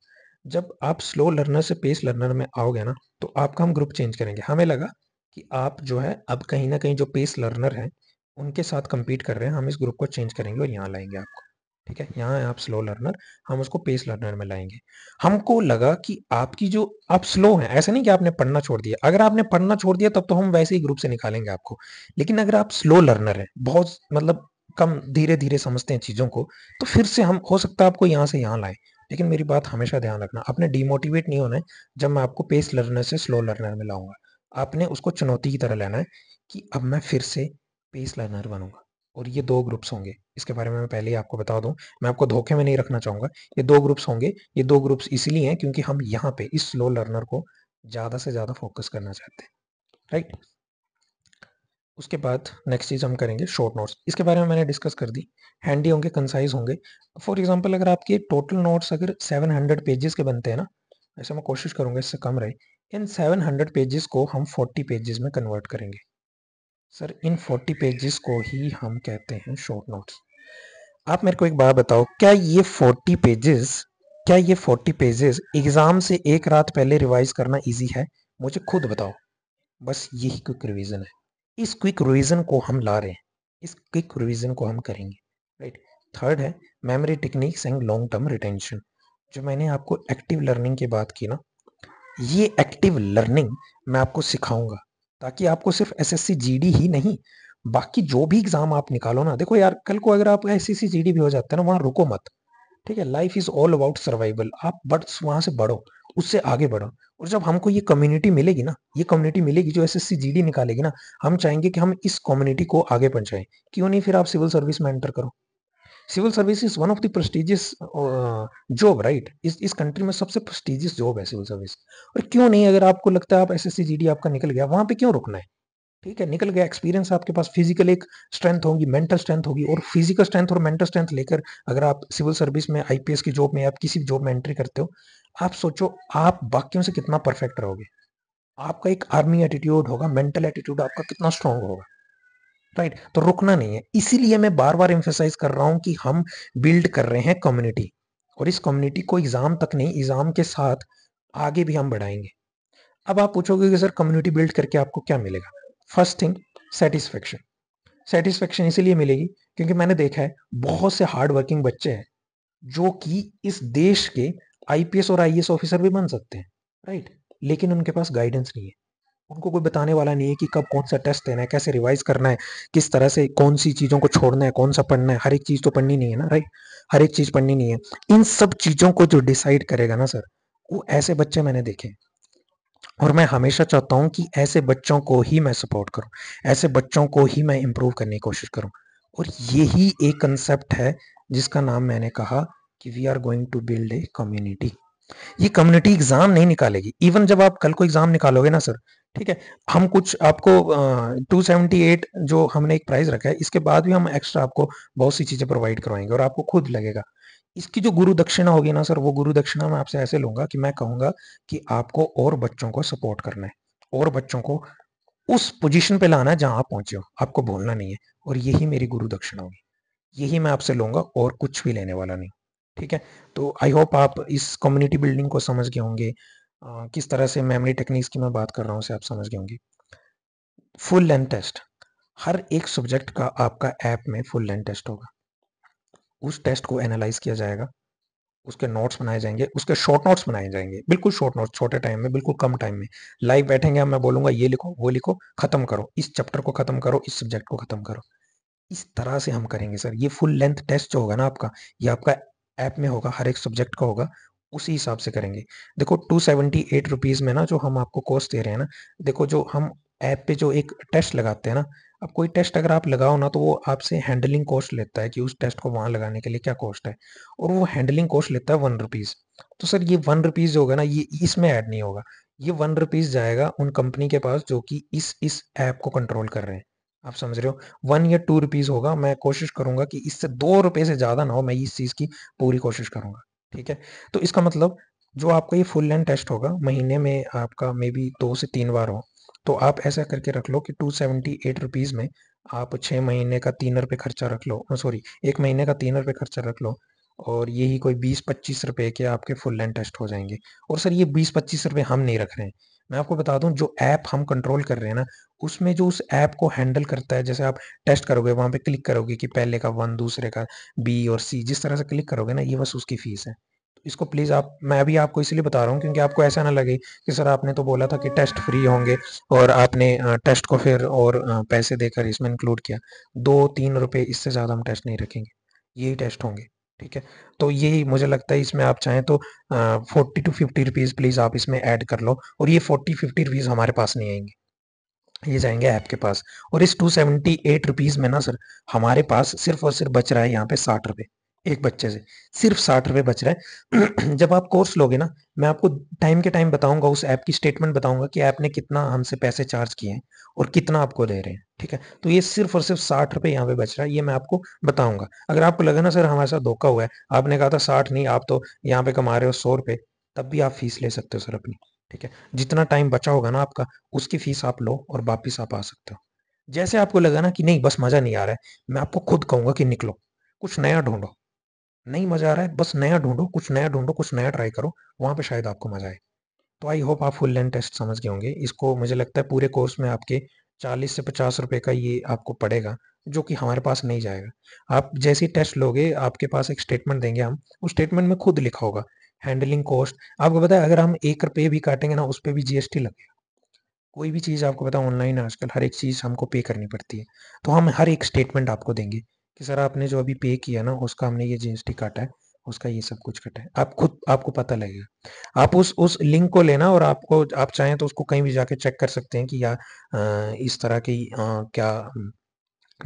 जब आप स्लो लर्नर से पेस लर्नर में आओगे ना तो आपका हम ग्रुप चेंज करेंगे हमें लगा कि आप जो है अब कहीं ना कहीं जो पेस लर्नर हैं उनके साथ कंपीट कर रहे हैं हम इस ग्रुप को चेंज करेंगे और यहाँ लाएंगे आपको ठीक है यहाँ है आप स्लो लर्नर हम उसको पेस लर्नर में लाएंगे हमको लगा कि आपकी जो आप स्लो हैं ऐसा नहीं कि आपने पढ़ना छोड़ दिया अगर आपने पढ़ना छोड़ दिया तब तो हम वैसे ही ग्रुप से निकालेंगे आपको लेकिन अगर आप स्लो लर्नर हैं बहुत मतलब कम धीरे धीरे समझते हैं चीज़ों को तो फिर से हम हो सकता है आपको यहाँ से यहाँ लाएं लेकिन मेरी बात हमेशा ध्यान रखना आपने डीमोटिवेट नहीं होना है जब मैं आपको पेस लर्नर से स्लो लर्नर में लाऊंगा आपने उसको चुनौती की तरह लेना है कि अब मैं फिर से पेस लर्नर बनूंगा और ये दो ग्रुप्स होंगे इसके बारे में मैं पहले ही आपको बता दूं मैं आपको धोखे में नहीं रखना चाहूंगा ये दो ग्रुप्स होंगे ये दो ग्रुप्स इसीलिए हैं क्योंकि हम यहाँ पे इस स्लो लर्नर को ज़्यादा से ज़्यादा फोकस करना चाहते हैं राइट उसके बाद नेक्स्ट चीज़ हम करेंगे शॉर्ट नोट्स इसके बारे में मैंने डिस्कस कर दी हैंडी होंगे कंसाइज होंगे फॉर एग्जांपल अगर आपके टोटल नोट्स अगर 700 पेजेस के बनते हैं ना ऐसे मैं कोशिश करूँगा इससे कम रहे इन 700 पेजेस को हम 40 पेजेस में कन्वर्ट करेंगे सर इन 40 पेजेस को ही हम कहते हैं शॉर्ट नोट्स आप मेरे को एक बात बताओ क्या ये फोर्टी पेजेस क्या ये फोर्टी पेजेस एग्ज़ाम से एक रात पहले रिवाइज करना ईजी है मुझे खुद बताओ बस यही क्विक रिविज़न है इस क्विक रिवीजन को हम ला रहे हैं इस क्विक रिवीजन को हम करेंगे राइट right? थर्ड है memory techniques and long term retention जो मैंने आपको एक्टिव लर्निंग की बात की ना ये एक्टिव लर्निंग मैं आपको सिखाऊंगा ताकि आपको सिर्फ एस एस ही नहीं बाकी जो भी एग्जाम आप निकालो ना देखो यार कल को अगर आप एस जीडी भी हो जाते हैं ना वहाँ रुको मत ठीक है life is all about survival आप बट वहाँ से बढ़ो उससे आगे बढ़ो और जब हमको ये कम्युनिटी मिलेगी ना ये कम्युनिटी मिलेगी जो एस एस सी निकालेगी ना हम चाहेंगे कि हम इस कम्युनिटी को आगे पहुंचाएं क्यों नहीं फिर आप सिविल सर्विस में एंटर करो civil service is one of the prestigious job right इस इस कंट्री में सबसे प्रस्टिजियस जॉब है सिविल सर्विस और क्यों नहीं अगर आपको लगता है आप एस एस आपका निकल गया वहां पे क्यों रुकना है ठीक है निकल गया एक्सपीरियंस आपके पास फिजिकल एक स्ट्रेंथ होगी मेंटल स्ट्रेंथ होगी और फिजिकल स्ट्रेंथ और मेंटल स्ट्रेंथ लेकर अगर आप सिविल सर्विस में आईपीएस की जॉब में आप किसी भी जॉब में एंट्री करते हो आप सोचो आप बाकियों से कितना परफेक्ट रहोगे आपका एक आर्मी एटीट्यूड होगा मेंटल एटीट्यूड आपका कितना स्ट्रांग होगा राइट तो रुकना नहीं है इसीलिए मैं बार बार एम्फेसाइज कर रहा हूँ कि हम बिल्ड कर रहे हैं कम्युनिटी और इस कम्युनिटी को एग्जाम तक नहीं एग्जाम के साथ आगे भी हम बढ़ाएंगे अब आप पूछोगे कि सर कम्युनिटी बिल्ड करके आपको क्या मिलेगा फर्स्ट थिंग सेटिस्फेक्शन सेटिस्फेक्शन इसीलिए मिलेगी क्योंकि मैंने देखा है बहुत से हार्ड वर्किंग बच्चे हैं जो कि इस देश के आईपीएस और आईएएस ऑफिसर e भी बन सकते हैं राइट लेकिन उनके पास गाइडेंस नहीं है उनको कोई बताने वाला नहीं है कि कब कौन सा टेस्ट देना है कैसे रिवाइज करना है किस तरह से कौन सी चीज़ों को छोड़ना है कौन सा पढ़ना है हर एक चीज़ तो पढ़नी नहीं है ना राइट हर एक चीज़ पढ़नी नहीं है इन सब चीज़ों को जो डिसाइड करेगा ना सर वो ऐसे बच्चे मैंने देखे और मैं हमेशा चाहता हूँ कि ऐसे बच्चों को ही मैं सपोर्ट करूँ ऐसे बच्चों को ही मैं इम्प्रूव करने की कोशिश करूँ और यही एक कंसेप्ट है जिसका नाम मैंने कहा कि we are going to build a community ये कम्युनिटी एग्जाम नहीं निकालेगी इवन जब आप कल को एग्जाम निकालोगे ना सर ठीक है हम कुछ आपको टू सेवेंटी एट जो हमने एक प्राइस रखा है इसके बाद भी हम एक्स्ट्रा आपको बहुत सी चीज़ें प्रोवाइड करवाएंगे और आपको खुद लगेगा इसकी जो गुरु दक्षिणा होगी ना सर वो गुरु दक्षिणा मैं आपसे ऐसे लूंगा कि मैं कहूंगा कि आपको और बच्चों को सपोर्ट करना है और बच्चों को उस पोजीशन पे लाना है जहां आप पहुंचे हो आपको बोलना नहीं है और यही मेरी गुरु दक्षिणा होगी यही मैं आपसे लूंगा और कुछ भी लेने वाला नहीं ठीक है तो आई होप आप इस कम्युनिटी बिल्डिंग को समझ गए होंगे किस तरह से मेमोरी टेक्निक्स की मैं बात कर रहा हूँ आप समझ गए होंगे फुल लेंथ टेस्ट हर एक सब्जेक्ट का आपका ऐप में फुल लेंथ टेस्ट होगा उस टेस्ट को एनालाइज किया जाएगा उसके नोट्स बनाए जाएंगे उसके शॉर्ट नोट्स बनाए जाएंगे बिल्कुल शॉर्ट नोट्स छोटे टाइम में बिल्कुल कम टाइम में लाइव बैठेंगे मैं बोलूंगा ये लिखो वो लिखो खत्म करो इस चैप्टर को खत्म करो इस सब्जेक्ट को खत्म करो इस तरह से हम करेंगे सर ये फुल लेंथ टेस्ट जो होगा ना आपका ये आपका ऐप में होगा हर एक सब्जेक्ट का होगा उसी हिसाब से करेंगे देखो टू सेवेंटी एट रुपीज़ में ना जो हम आपको कॉस्ट दे रहे हैं ना देखो जो हम ऐप पे जो एक टेस्ट लगाते हैं ना अब कोई टेस्ट अगर आप लगाओ ना तो वो आपसे हैंडलिंग कॉस्ट लेता है कि उस टेस्ट को वहाँ लगाने के लिए क्या कॉस्ट है और वो हैंडलिंग कॉस्ट लेता है वन रुपीज़ तो सर ये वन रुपीज़ जो होगा ना ये इसमें ऐड नहीं होगा ये वन रुपीज़ जाएगा उन कंपनी के पास जो कि इस इस ऐप को कंट्रोल कर रहे हैं आप समझ रहे हो वन या टू रुपीज़ होगा मैं कोशिश करूंगा कि इससे दो रुपये से ज़्यादा ना हो मैं इस चीज़ की पूरी कोशिश करूंगा ठीक है तो इसका मतलब जो आपका ये फुल लेंथ टेस्ट होगा महीने में आपका मे बी दो से तीन बार हो तो आप ऐसा करके रख लो कि टू सेवेंटी एट रुपीज़ में आप छः महीने का तीन रुपये खर्चा रख लो सॉरी एक महीने का तीन रुपये खर्चा रख लो और यही कोई बीस पच्चीस रुपए के आपके फुल लेंथ टेस्ट हो जाएंगे और सर ये बीस पच्चीस रुपए हम नहीं रख रहे हैं मैं आपको बता दूं जो ऐप हम कंट्रोल कर रहे हैं ना उसमें जो उस ऐप को हैंडल करता है जैसे आप टेस्ट करोगे वहां पे क्लिक करोगे कि पहले का वन दूसरे का बी और सी जिस तरह से क्लिक करोगे ना ये बस उसकी फ़ीस है तो इसको प्लीज़ आप मैं अभी आपको इसलिए बता रहा हूँ क्योंकि आपको ऐसा ना लगे कि सर आपने तो बोला था कि टेस्ट फ्री होंगे और आपने टेस्ट को फिर और पैसे देकर इसमें इंक्लूड किया दो तीन रुपए इससे ज़्यादा हम टेस्ट नहीं रखेंगे यही टेस्ट होंगे ठीक है तो यही मुझे लगता है इसमें आप चाहें तो forty to fifty rupees please आप इसमें ऐड कर लो और ये फोर्टी फिफ्टी रुपीज़ हमारे पास नहीं आएंगे ये जाएंगे ऐप के पास और इस टू सेवेंटी एट रुपीज़ में ना सर हमारे पास सिर्फ और सिर्फ बच रहा है यहाँ पे साठ रुपए एक बच्चे से सिर्फ साठ रुपए बच रहा है जब आप कोर्स लोगे ना मैं आपको टाइम के टाइम बताऊंगा उस ऐप की स्टेटमेंट बताऊंगा कि ऐप ने कितना हमसे पैसे चार्ज किए हैं और कितना आपको दे रहे हैं ठीक है तो ये सिर्फ और सिर्फ साठ रुपये यहाँ पे बच रहा है ये मैं आपको बताऊंगा अगर आपको लगे ना सर हमारे साथ धोखा हुआ है आपने कहा था साठ नहीं आप तो यहाँ पे कमा रहे हो सौ रुपये तब भी आप फीस ले सकते हो सर अपनी ठीक है जितना टाइम बचा होगा ना आपका उसकी फीस आप लो और वापिस आप आ सकते हो जैसे आपको लगा ना कि नहीं बस मज़ा नहीं आ रहा है मैं आपको खुद कहूंगा कि निकलो कुछ नया ढूंढो नहीं मज़ा आ रहा है बस नया ढूंढो कुछ नया ढूंढो कुछ नया ट्राई करो वहां पे शायद आपको मज़ा आए तो आई होप आप फुल लेंथ टेस्ट समझ गए होंगे इसको मुझे लगता है पूरे कोर्स में आपके चालीस से पचास रुपए का ये आपको पड़ेगा जो कि हमारे पास नहीं जाएगा आप जैसे टेस्ट लोगे आपके पास एक स्टेटमेंट देंगे हम उस स्टेटमेंट में खुद लिखा होगा हैंडलिंग कॉस्ट आपको पता है अगर हम एक रुपये भी काटेंगे ना उस पर भी जीएसटी लगेगा कोई भी चीज़ आपको पता है ऑनलाइन आजकल हर एक चीज़ हमको पे करनी पड़ती है तो हम हर एक स्टेटमेंट आपको देंगे कि सर आपने जो अभी पे किया ना उसका हमने ये जीएसटी काटा है उसका ये सब कुछ कटा है आप खुद आपको पता लगेगा आप उस उस लिंक को लेना और आपको आप चाहें तो उसको कहीं भी जाके चेक कर सकते हैं कि या आ, इस तरह की क्या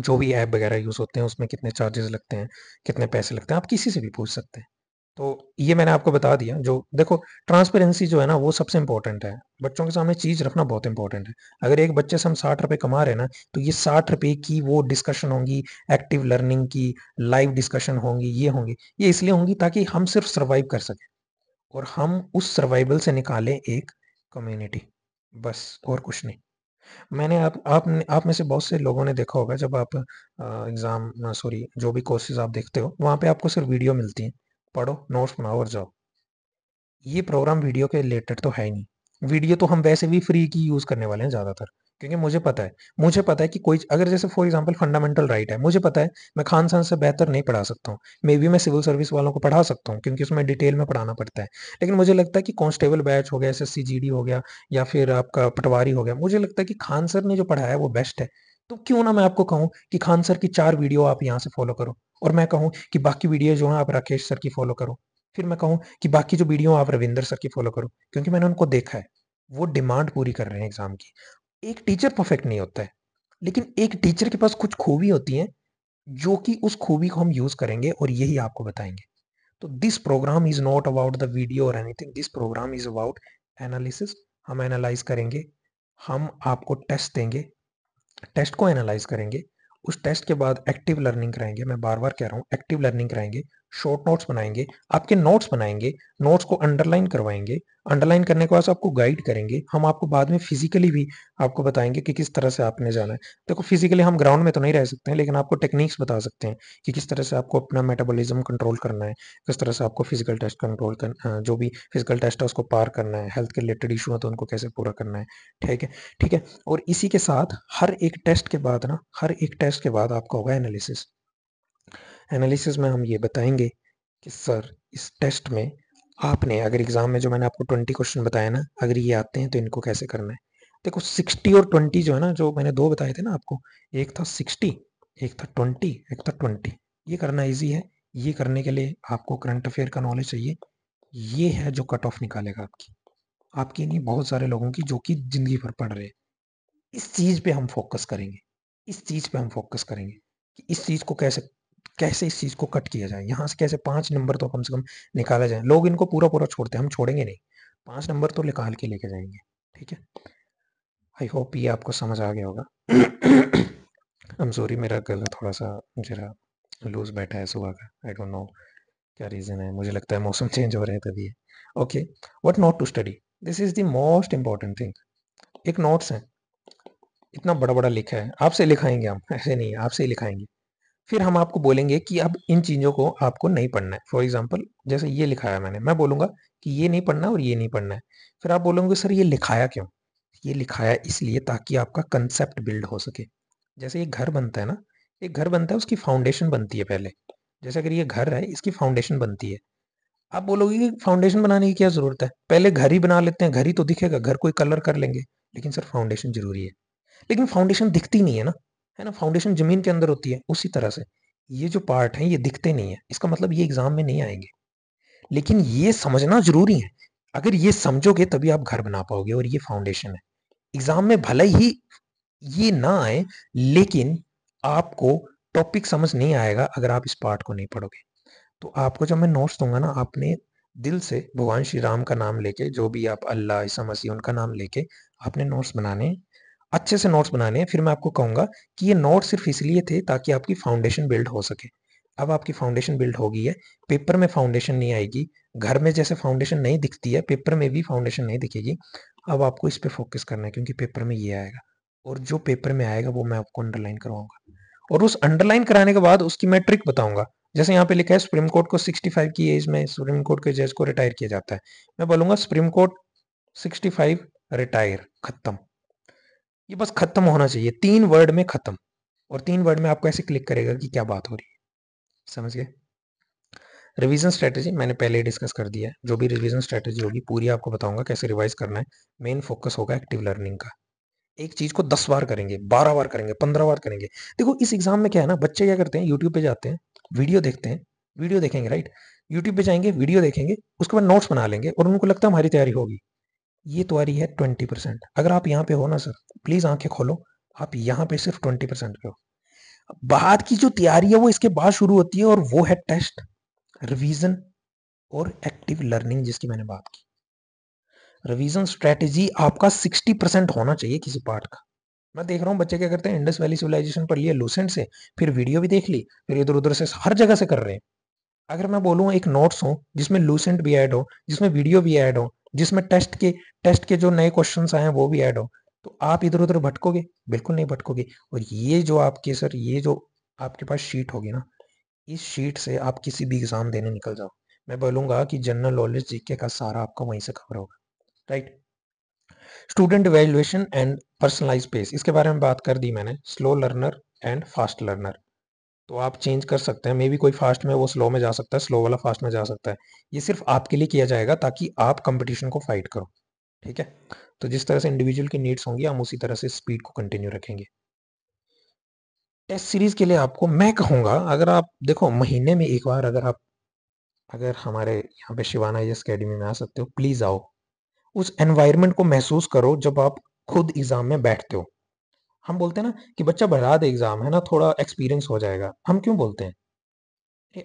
जो भी ऐप वगैरह यूज़ होते हैं उसमें कितने चार्जेस लगते हैं कितने पैसे लगते हैं आप किसी से भी पूछ सकते हैं तो ये मैंने आपको बता दिया जो देखो ट्रांसपेरेंसी जो है ना वो सबसे इंपॉर्टेंट है बच्चों के सामने चीज़ रखना बहुत इंपॉर्टेंट है अगर एक बच्चे से हम साठ रुपये कमा रहे हैं ना तो ये साठ रुपये की वो डिस्कशन होंगी एक्टिव लर्निंग की लाइव डिस्कशन होंगी ये होंगी ये इसलिए होंगी ताकि हम सिर्फ सर्वाइव कर सकें और हम उस सर्वाइवल से निकालें एक कम्युनिटी बस और कुछ नहीं मैंने आप आप, आप में से बहुत से लोगों ने देखा होगा जब आप एग्ज़ाम सॉरी जो भी कोर्सेज आप देखते हो वहाँ पे आपको सिर्फ वीडियो मिलती है पढ़ो नोट्स बनाओ और जाओ ये प्रोग्राम वीडियो के रिलेटेड तो है ही नहीं वीडियो तो हम वैसे भी फ्री की यूज़ करने वाले हैं ज़्यादातर क्योंकि मुझे पता है मुझे पता है कि कोई अगर जैसे फॉर एग्जांपल फंडामेंटल राइट है मुझे पता है मैं खान सान से बेहतर नहीं पढ़ा सकता हूँ मे बी मैं सिविल सर्विस वालों को पढ़ा सकता हूँ क्योंकि उसमें डिटेल में पढ़ाना पड़ता है लेकिन मुझे लगता है कि कॉन्स्टेबल बैच हो गया एस एस हो गया या फिर आपका पटवारी हो गया मुझे लगता है कि खान सर ने जो पढ़ाया है वो बेस्ट है तो क्यों ना मैं आपको कहूँ कि खान सर की चार वीडियो आप यहाँ से फॉलो करो और मैं कहूँ कि बाकी वीडियो जो है आप राकेश सर की फॉलो करो फिर मैं कहूँ कि बाकी जो वीडियो आप रविंदर सर की फॉलो करो क्योंकि मैंने उनको देखा है वो डिमांड पूरी कर रहे हैं एग्जाम की एक टीचर परफेक्ट नहीं होता है लेकिन एक टीचर के पास कुछ खूबी होती है जो कि उस खूबी को हम यूज़ करेंगे और यही आपको बताएंगे तो this programme is not about the video और anything this programme is about analysis हम एनालाइज करेंगे हम आपको टेस्ट देंगे टेस्ट को एनालाइज करेंगे उस टेस्ट के बाद एक्टिव लर्निंग कराएंगे मैं बार बार कह रहा हूँ एक्टिव लर्निंग कराएंगे शॉर्ट नोट्स बनाएंगे आपके नोट्स बनाएंगे नोट्स को अंडरलाइन करवाएंगे अंडरलाइन करने के बाद आपको गाइड करेंगे हम आपको बाद में फिजिकली भी आपको बताएंगे कि किस तरह से आपने जाना है देखो फिजिकली हम ग्राउंड में तो नहीं रह सकते हैं लेकिन आपको टेक्निक्स बता सकते हैं कि किस तरह से आपको अपना मेटाबॉलिज्म कंट्रोल करना है किस तरह से आपको फिजिकल टेस्ट कंट्रोल करना जो भी फिजिकल टेस्ट है उसको पार करना है हेल्थ के रिलेटेड इशू है तो उनको कैसे पूरा करना है ठीक है ठीक है और इसी के साथ हर एक टेस्ट के बाद ना हर एक टेस्ट के बाद आपका होगा एनालिसिस एनालिसिस में हम ये बताएंगे कि सर इस टेस्ट में आपने अगर एग्ज़ाम में जो मैंने आपको ट्वेंटी क्वेश्चन बताया ना अगर ये आते हैं तो इनको कैसे करना है देखो सिक्सटी और ट्वेंटी जो है ना जो मैंने दो बताए थे ना आपको एक था सिक्सटी एक था ट्वेंटी एक था ट्वेंटी ये करना ईजी है ये करने के लिए आपको करंट अफेयर का नॉलेज चाहिए ये है जो कट ऑफ निकालेगा आपकी आपकी नहीं बहुत सारे लोगों की जो कि ज़िंदगी भर पढ़ रहे हैं इस चीज़ पे हम फोकस करेंगे इस चीज़ पे हम फोकस करेंगे कि इस चीज़ को कैसे कैसे इस चीज़ को कट किया जाए यहाँ से कैसे पाँच नंबर तो कम से कम निकाला जाए लोग इनको पूरा पूरा छोड़ते हैं हम छोड़ेंगे नहीं पाँच नंबर तो निकाल के लेके जाएंगे ठीक है आई होप ये आपको समझ आ गया होगा आई एम सॉरी मेरा गला थोड़ा सा जरा लूज बैठा है सुबह का आई डोंट नो क्या रीज़न है मुझे लगता है मौसम चेंज हो रहे हैं तभी okay what not to study this is the most important thing एक नोट्स है इतना बड़ा बड़ा लिखा है आपसे लिखाएंगे हम ऐसे नहीं आपसे ही लिखाएंगे फिर हम आपको बोलेंगे कि अब इन चीज़ों को आपको नहीं पढ़ना है फॉर एग्जाम्पल जैसे ये लिखाया मैंने मैं बोलूंगा कि ये नहीं पढ़ना और ये नहीं पढ़ना है फिर आप बोलोगे सर ये लिखाया क्यों ये लिखाया इसलिए ताकि आपका कंसेप्ट बिल्ड हो सके जैसे ये घर बनता है ना एक घर बनता है उसकी फाउंडेशन बनती है पहले जैसे अगर ये घर है इसकी फाउंडेशन बनती है आप बोलोगे कि फाउंडेशन बनाने की क्या ज़रूरत है पहले घर ही बना लेते हैं घर ही तो दिखेगा घर कोई कलर कर लेंगे लेकिन सर फाउंडेशन जरूरी है लेकिन फाउंडेशन दिखती नहीं है ना है ना फाउंडेशन जमीन के अंदर होती है उसी तरह से ये जो पार्ट है ये दिखते नहीं है इसका मतलब ये एग्जाम में नहीं आएंगे लेकिन ये समझना जरूरी है अगर ये समझोगे तभी आप घर बना पाओगे और ये फाउंडेशन है एग्जाम में भले ही ये ना आए लेकिन आपको टॉपिक समझ नहीं आएगा अगर आप इस पार्ट को नहीं पढ़ोगे तो आपको जब मैं नोट्स दूंगा ना आपने दिल से भगवान श्री राम का नाम लेके जो भी आप अल्लाह ईसा मसीह उनका नाम लेके आपने नोट्स बनाने अच्छे से नोट्स बनाने हैं फिर मैं आपको कहूँगा कि ये नोट सिर्फ इसलिए थे ताकि आपकी फाउंडेशन बिल्ड हो सके अब आपकी फाउंडेशन बिल्ड होगी है पेपर में फाउंडेशन नहीं आएगी घर में जैसे फाउंडेशन नहीं दिखती है पेपर में भी फाउंडेशन नहीं दिखेगी अब आपको इस पर फोकस करना है क्योंकि पेपर में ये आएगा और जो पेपर में आएगा वो मैं आपको अंडरलाइन करवाऊंगा और उस अंडरलाइन कराने के बाद उसकी मैं ट्रिक बताऊंगा जैसे यहाँ पे लिखा है सुप्रीम कोर्ट को 65 की एज में सुप्रीम कोर्ट के जज को रिटायर किया जाता है मैं बोलूंगा सुप्रीम कोर्ट 65 रिटायर खत्म ये बस खत्म होना चाहिए तीन वर्ड में खत्म और तीन वर्ड में आपको ऐसे क्लिक करेगा कि क्या बात हो रही है समझ गए रिवीजन स्ट्रेटजी मैंने पहले डिस्कस कर दिया है जो भी रिवीजन स्ट्रेटजी होगी पूरी आपको बताऊंगा कैसे रिवाइज करना है मेन फोकस होगा एक्टिव लर्निंग का एक चीज को दस बार करेंगे बारह बार करेंगे पंद्रह बार करेंगे देखो इस एग्जाम में क्या है ना बच्चे क्या करते हैं यूट्यूब पे जाते हैं वीडियो देखते हैं वीडियो देखेंगे राइट यूट्यूब पे जाएंगे वीडियो देखेंगे उसके बाद नोट्स बना लेंगे और उनको लगता है हमारी तैयारी होगी ये तो आ रही है ट्वेंटी परसेंट अगर आप यहाँ पे हो ना सर प्लीज़ आंखें खोलो आप यहाँ पे सिर्फ ट्वेंटी परसेंट पे हो बाद की जो तैयारी है वो इसके बाद शुरू होती है और वो है टेस्ट रिवीजन और एक्टिव लर्निंग जिसकी मैंने बात की रिवीजन स्ट्रेटेजी आपका 60 परसेंट होना चाहिए किसी पार्ट का मैं देख रहा हूँ बच्चे क्या करते हैं इंडस वैली सिविलाइजेशन पढ़ लिए लूसेंट से फिर वीडियो भी देख ली फिर इधर उधर से हर जगह से कर रहे हैं अगर मैं बोलूँ एक नोट्स हो जिसमें लूसेंट भी ऐड हो जिसमें वीडियो भी ऐड हो जिसमें टेस्ट के टेस्ट के जो नए क्वेश्चन आए हैं वो भी ऐड हो तो आप इधर उधर भटकोगे बिल्कुल नहीं भटकोगे और ये जो आपके सर ये जो आपके पास शीट होगी ना इस शीट से आप किसी भी एग्ज़ाम देने निकल जाओ मैं बोलूंगा कि जनरल नॉलेज जीके का सारा आपका वहीं से कवर होगा right student valuation and personalise pace इसके बारे में बात कर दी मैंने slow learner and fast learner तो आप चेंज कर सकते हैं मे भी कोई फास्ट में वो स्लो में जा सकता है स्लो वाला फास्ट में जा सकता है ये सिर्फ आपके लिए किया जाएगा ताकि आप कंपटीशन को फाइट करो ठीक है तो जिस तरह से इंडिविजुअल की नीड्स होंगी हम उसी तरह से स्पीड को कंटिन्यू रखेंगे टेस्ट सीरीज के लिए आपको मैं कहूँगा अगर आप देखो महीने में एक बार अगर आप अगर हमारे यहाँ पे शिवाना एस अकेडमी में आ सकते हो प्लीज़ आओ उस एनवायरमेंट को महसूस करो जब आप खुद एग्ज़ाम में बैठते हो हम बोलते हैं ना कि बच्चा बढ़ा दे एग्ज़ाम है ना थोड़ा एक्सपीरियंस हो जाएगा हम क्यों बोलते हैं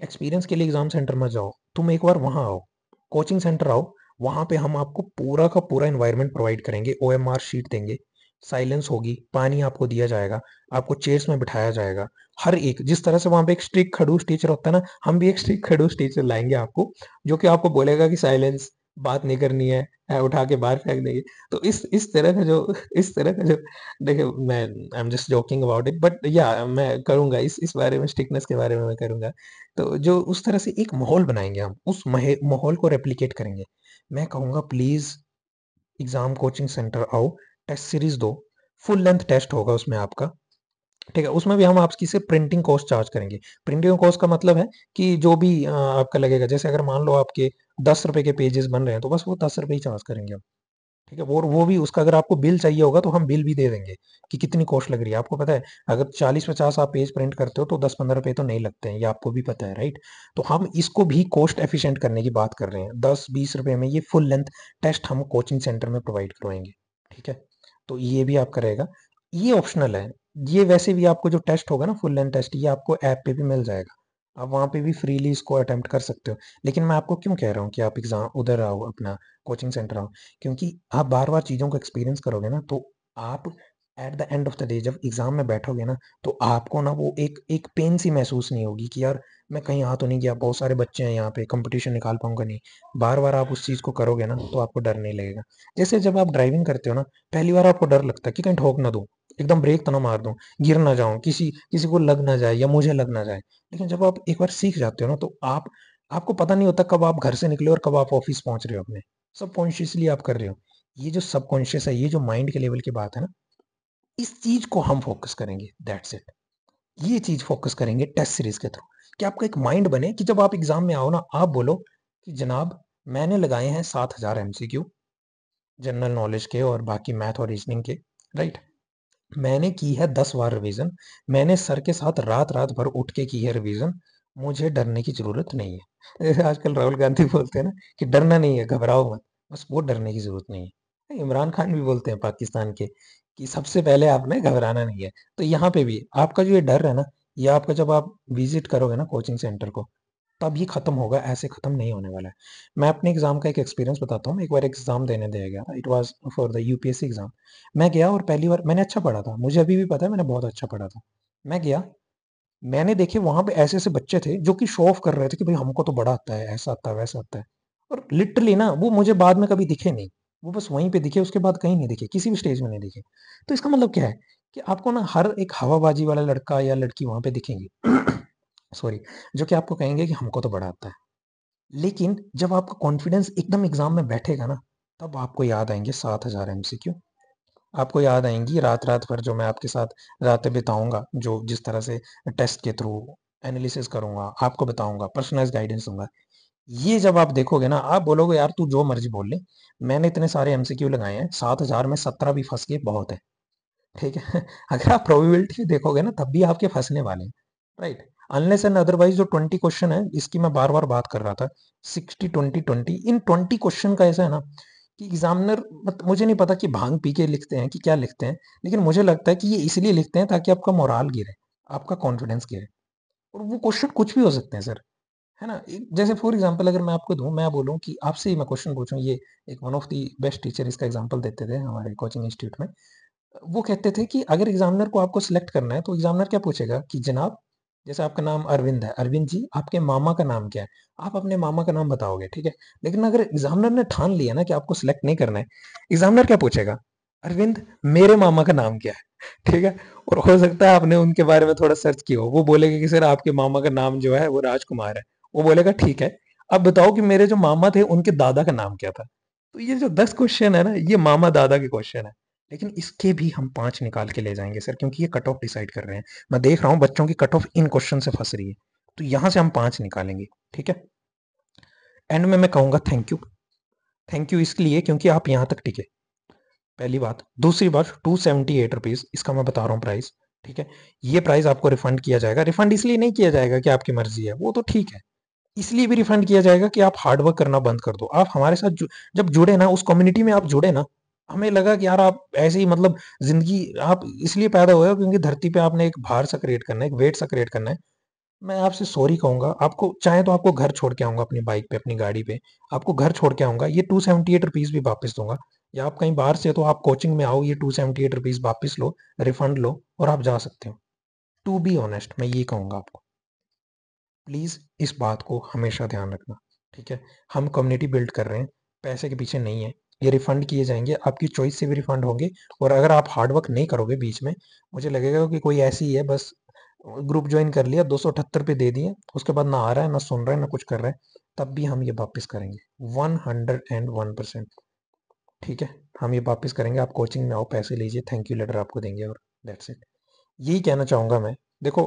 एक्सपीरियंस के लिए एग्ज़ाम सेंटर में जाओ तुम एक बार वहां आओ कोचिंग सेंटर आओ वहां पे हम आपको पूरा का पूरा इन्वायरमेंट प्रोवाइड करेंगे ओ एम आर शीट देंगे साइलेंस होगी पानी आपको दिया जाएगा आपको चेयर्स में बिठाया जाएगा हर एक जिस तरह से वहां पे एक स्ट्रिक खड़ूस टीचर होता है ना हम भी एक स्ट्रिक खड़ूस टीचर लाएंगे आपको जो कि आपको बोलेगा कि साइलेंस बात नहीं करनी है उठा के बाहर फेंक देंगे तो इस इस तरह का जो इस तरह का जो देखिए मैं I am just joking about it but या मैं करूंगा इस इस बारे में स्टिकनेस के बारे में मैं करूंगा तो जो उस तरह से एक माहौल बनाएंगे हम उस माहौल को रेप्लीकेट करेंगे मैं कहूँगा प्लीज़ एग्ज़ाम कोचिंग सेंटर आओ टेस्ट सीरीज़ दो फुल लेंथ टेस्ट होगा उसमें आपका ठीक है उसमें भी हम आपकी से प्रिंटिंग कॉस्ट चार्ज करेंगे प्रिंटिंग कॉस्ट का मतलब है कि जो भी आपका लगेगा जैसे अगर मान लो आपके दस रुपए के पेजेस बन रहे हैं तो बस वो दस रुपए ही चार्ज करेंगे हम ठीक है और वो भी उसका अगर आपको बिल चाहिए होगा तो हम बिल भी दे देंगे कि कितनी कॉस्ट लग रही है आपको पता है अगर चालीस पचास आप पेज प्रिंट करते हो तो दस पंद्रह रुपए तो नहीं लगते हैं ये आपको भी पता है राइट तो हम इसको भी कॉस्ट एफिशियंट करने की बात कर रहे हैं दस बीस रुपए में ये फुल लेंथ टेस्ट हम कोचिंग सेंटर में प्रोवाइड करवाएंगे ठीक है तो ये भी आपका रहेगा ये ऑप्शनल है ये वैसे भी आपको जो टेस्ट होगा ना फुल लेंथ टेस्ट ये आपको ऐप पे भी मिल जाएगा आप वहाँ पे भी फ्रीली इसको अटैम्प्ट कर सकते हो लेकिन मैं आपको क्यों कह रहा हूँ कि आप एग्ज़ाम उधर आओ अपना कोचिंग सेंटर आओ क्योंकि आप बार बार चीज़ों को एक्सपीरियंस करोगे ना तो आप at the end of the day जब एग्ज़ाम में बैठोगे ना तो आपको ना वो एक एक पेन सी महसूस नहीं होगी कि यार मैं कहीं हाथ तो नहीं गया बहुत सारे बच्चे हैं यहाँ पे कंपटीशन निकाल पाऊंगा नहीं बार बार आप उस चीज़ को करोगे ना तो आपको डर नहीं लगेगा जैसे जब आप ड्राइविंग करते हो ना पहली बार आपको डर लगता है कि कहीं ठोक ना दूँ एकदम ब्रेक तो ना मार दूं गिर ना जाऊं किसी किसी को लग ना जाए या मुझे लग ना जाए लेकिन जब आप एक बार सीख जाते हो ना तो आप आपको पता नहीं होता कब आप घर से निकले और कब आप ऑफिस पहुंच रहे हो अपने सबकॉन्शियसली आप कर रहे हो ये जो सबकॉन्शियस है ये जो माइंड के लेवल की बात है ना इस चीज को हम फोकस करेंगे दैट्स इट ये चीज फोकस करेंगे टेस्ट सीरीज के थ्रू कि आपका एक माइंड बने कि जब आप एग्जाम में आओ ना आप बोलो कि जनाब मैंने लगाए हैं सात हजार एमसीक्यू जनरल नॉलेज के और बाकी मैथ और रीजनिंग के राइट right? मैंने की है दस बार रिवीजन मैंने सर के साथ रात रात भर उठ के की है रिवीजन मुझे डरने की जरूरत नहीं है जैसे आजकल राहुल गांधी बोलते हैं ना कि डरना नहीं है घबराओ मत बस वो डरने की जरूरत नहीं है इमरान खान भी बोलते हैं पाकिस्तान के कि सबसे पहले आपने घबराना नहीं है तो यहाँ पे भी आपका जो ये डर है ना ये आपका जब आप विजिट करोगे ना कोचिंग सेंटर को तब ये ख़त्म होगा ऐसे ख़त्म नहीं होने वाला है मैं अपने एग्ज़ाम का एक एक्सपीरियंस बताता हूँ एक बार एग्ज़ाम देने दिया गया it was for the UPSC exam मैं गया और पहली बार मैंने अच्छा पढ़ा था मुझे अभी भी पता है मैंने बहुत अच्छा पढ़ा था मैं गया मैंने देखे वहाँ पे ऐसे ऐसे बच्चे थे जो कि शो ऑफ कर रहे थे कि भाई हमको तो बड़ा आता है ऐसा आता है वैसा आता है और लिटरली ना वो मुझे बाद में कभी दिखे नहीं वो बस वहीं पे दिखे उसके बाद कहीं नहीं दिखे किसी भी स्टेज में नहीं दिखे तो इसका मतलब क्या है कि आपको ना हर एक हवाबाजी वाला लड़का या लड़की वहाँ पे दिखेंगी सॉरी जो कि आपको कहेंगे कि हमको तो बड़ा आता है लेकिन जब आपका कॉन्फिडेंस एकदम एग्ज़ाम में बैठेगा ना तब आपको याद आएंगे सात हज़ार एम आपको याद आएंगी रात रात भर जो मैं आपके साथ रातें बिताऊंगा जो जिस तरह से टेस्ट के थ्रू एनालिसिस करूंगा आपको बताऊंगा पर्सनलाइज गाइडेंस दूंगा ये जब आप देखोगे ना आप बोलोगे यार तू जो मर्जी बोल ले मैंने इतने सारे एमसीक्यू लगाए हैं सात हजार में सत्रह भी फंस गए बहुत है ठीक है अगर आप प्रोबेबिलिटी देखोगे ना तब भी आपके फंसने वाले हैं राइट अनलेस एंड अदरवाइज जो ट्वेंटी क्वेश्चन है इसकी मैं बार बार बात कर रहा था सिक्सटी ट्वेंटी ट्वेंटी इन ट्वेंटी क्वेश्चन का ऐसा है ना कि एग्जामिनर मुझे नहीं पता कि भांग पी के लिखते हैं कि क्या लिखते हैं लेकिन मुझे लगता है कि ये इसलिए लिखते हैं ताकि आपका मोराल गिरे आपका कॉन्फिडेंस गिरे और वो क्वेश्चन कुछ भी हो सकते हैं सर है ना जैसे फॉर एग्जाम्पल अगर मैं आपको दूँ मैं बोलूँ कि आपसे ही मैं क्वेश्चन पूछूँ ये एक one of the best teacher इसका एग्जाम्पल देते थे हमारे कोचिंग इंस्टीट्यूट में वो कहते थे कि अगर एग्जामिनर को आपको सिलेक्ट करना है तो एग्जामिनर क्या पूछेगा कि जनाब जैसे आपका नाम अरविंद है अरविंद जी आपके मामा का नाम क्या है आप अपने मामा का नाम बताओगे ठीक है लेकिन अगर एग्जामिनर ने ठान लिया ना कि आपको सिलेक्ट नहीं करना है एग्जामिनर क्या पूछेगा अरविंद मेरे मामा का नाम क्या है ठीक है और हो सकता है आपने उनके बारे में थोड़ा सर्च किया हो वो बोलेगा कि सर आपके मामा का नाम जो है वो राजकुमार है वो बोलेगा ठीक है अब बताओ कि मेरे जो मामा थे उनके दादा का नाम क्या था तो ये जो दस क्वेश्चन है ना ये मामा दादा के क्वेश्चन है लेकिन इसके भी हम पांच निकाल के ले जाएंगे सर क्योंकि ये कट ऑफ डिसाइड कर रहे हैं मैं देख रहा हूं बच्चों की कट ऑफ इन क्वेश्चन से फंस रही है तो यहां से हम पांच निकालेंगे ठीक है एंड में मैं कहूंगा थैंक यू थैंक यू इसलिए क्योंकि आप यहां तक टिके पहली बात दूसरी बात टू सेवेंटी एट रुपीज़ इसका मैं बता रहा हूँ प्राइस ठीक है ये प्राइस आपको रिफंड किया जाएगा रिफंड इसलिए नहीं किया जाएगा कि आपकी मर्जी है वो तो ठीक है इसलिए भी रिफंड किया जाएगा कि आप हार्डवर्क करना बंद कर दो आप हमारे साथ जब जुड़े ना उस कम्युनिटी में आप जुड़े ना हमें लगा कि यार आप ऐसे ही मतलब जिंदगी आप इसलिए पैदा हुए हो क्योंकि धरती पे आपने एक भार सा क्रिएट करना है एक वेट सा क्रिएट करना है मैं आपसे सॉरी कहूंगा आपको चाहे तो आपको घर छोड़ के आऊंगा अपनी बाइक पे अपनी गाड़ी पे आपको घर छोड़ के आऊंगा ये टू सेवेंटी एट रुपीज़ भी वापस दूंगा या आप कहीं बाहर से तो आप कोचिंग में आओ ये टू सेवेंटी एट रुपीज़ वापस लो रिफंड लो और आप जा सकते हो टू बी ऑनेस्ट मैं ये कहूंगा आपको प्लीज़ इस बात को हमेशा ध्यान रखना ठीक है हम कम्युनिटी बिल्ड कर रहे हैं पैसे के पीछे नहीं है ये रिफंड किए जाएंगे आपकी चॉइस से भी रिफंड होंगे और अगर आप हार्डवर्क नहीं करोगे बीच में मुझे लगेगा कि कोई ऐसी ही है बस ग्रुप ज्वाइन कर लिया दो सौ पे दे दिए उसके बाद ना आ रहा है ना सुन रहा है ना कुछ कर रहा है तब भी हम ये वापस करेंगे one hundred and one percent ठीक है हम ये वापस करेंगे आप कोचिंग में आओ पैसे लीजिए थैंक यू लेटर आपको देंगे और दैट्स इट यही कहना चाहूँगा मैं देखो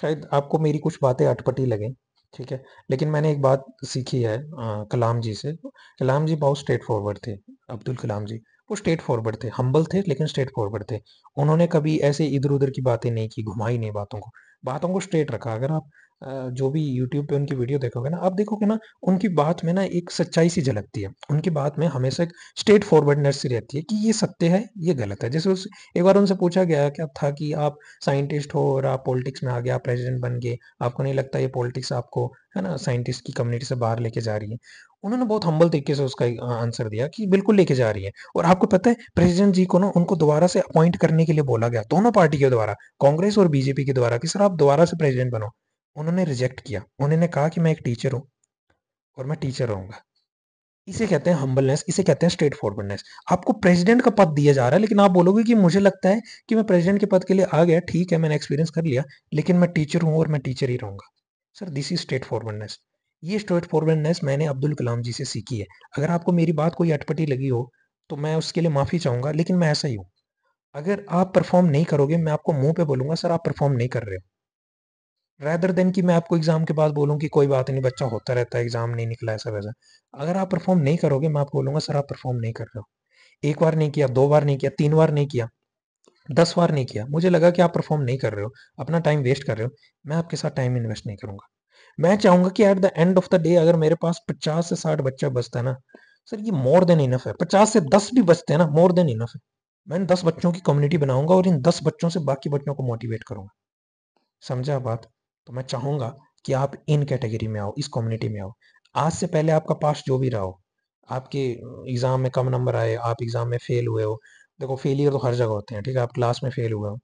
शायद आपको मेरी कुछ बातें अटपटी लगें ठीक है लेकिन मैंने एक बात सीखी है आ, कलाम जी से कलाम जी बहुत स्ट्रेट फॉरवर्ड थे अब्दुल कलाम जी वो स्ट्रेट फॉरवर्ड थे हम्बल थे लेकिन स्ट्रेट फॉरवर्ड थे उन्होंने कभी ऐसे इधर उधर की बातें नहीं की घुमाई नहीं बातों को बातों को स्ट्रेट रखा अगर आप जो भी यूट्यूब पे उनकी वीडियो देखोगे ना आप देखोगे ना उनकी बात में ना एक सच्चाई सी झलकती है उनकी बात में हमेशा एक स्ट्रेट फॉरवर्डनेस सी रहती है कि ये सत्य है ये गलत है जैसे उस एक बार उनसे पूछा गया क्या था कि आप साइंटिस्ट हो और आप पॉलिटिक्स में आ गया आप प्रेसिडेंट बन गए आपको नहीं लगता ये पॉलिटिक्स आपको है ना साइंटिस्ट की कम्युनिटी से बाहर लेके जा रही है उन्होंने बहुत हम्बल तरीके से उसका आंसर दिया कि बिल्कुल लेके जा रही है और आपको पता है प्रेसिडेंट जी को ना उनको दोबारा से अपॉइंट करने के लिए बोला गया दोनों पार्टी के द्वारा कांग्रेस और बीजेपी के द्वारा कि सर आप दोबारा से प्रेसिडेंट बनो उन्होंने रिजेक्ट किया उन्होंने कहा कि मैं एक टीचर हूँ और मैं टीचर रहूंगा इसे कहते हैं हम्बलनेस इसे कहते हैं स्ट्रेट फॉरवर्डनेस आपको प्रेसिडेंट का पद दिया जा रहा है लेकिन आप बोलोगे कि मुझे लगता है कि मैं प्रेसिडेंट के पद के लिए आ गया ठीक है मैंने एक्सपीरियंस कर लिया लेकिन मैं टीचर हूँ और मैं टीचर ही रहूंगा sir this is straightforwardness ये स्ट्रेट फॉरवर्डनेस मैंने अब्दुल कलाम जी से सीखी है अगर आपको मेरी बात कोई अटपटी लगी हो तो मैं उसके लिए माफ़ी चाहूंगा लेकिन मैं ऐसा ही हूँ अगर आप परफॉर्म नहीं करोगे मैं आपको मुंह पे बोलूंगा सर आप परफॉर्म नहीं कर रहे हो रैदर देन कि मैं आपको एग्ज़ाम के बाद बोलूँ कि कोई बात नहीं बच्चा होता रहता है एग्ज़ाम नहीं निकला ऐसा वैसा अगर आप परफॉर्म नहीं करोगे मैं आपको बोलूंगा सर आप परफॉर्म नहीं कर रहे हो एक बार नहीं किया दो बार नहीं किया तीन बार नहीं किया दस बार नहीं किया मुझे लगा कि आप परफॉर्म नहीं कर रहे हो अपना टाइम वेस्ट कर रहे हो मैं आपके साथ टाइम इन्वेस्ट नहीं करूंगा मैं चाहूंगा कि at the end of the day अगर मेरे पास पचास से साठ बच्चा बचता है ना सर ये मोर देन इनफ है पचास से दस भी बचते हैं ना मोर देन इनफ है मैं इन दस बच्चों की कम्युनिटी बनाऊंगा और इन दस बच्चों से बाकी बच्चों को मोटिवेट करूंगा समझा बात तो मैं चाहूँगा कि आप इन कैटेगरी में आओ इस कम्युनिटी में आओ आज से पहले आपका पास जो भी रहा हो आपके एग्ज़ाम में कम नंबर आए आप एग्ज़ाम में फ़ेल हुए हो देखो फेलियर तो हर जगह होते हैं ठीक है आप क्लास में फ़ेल हुए हो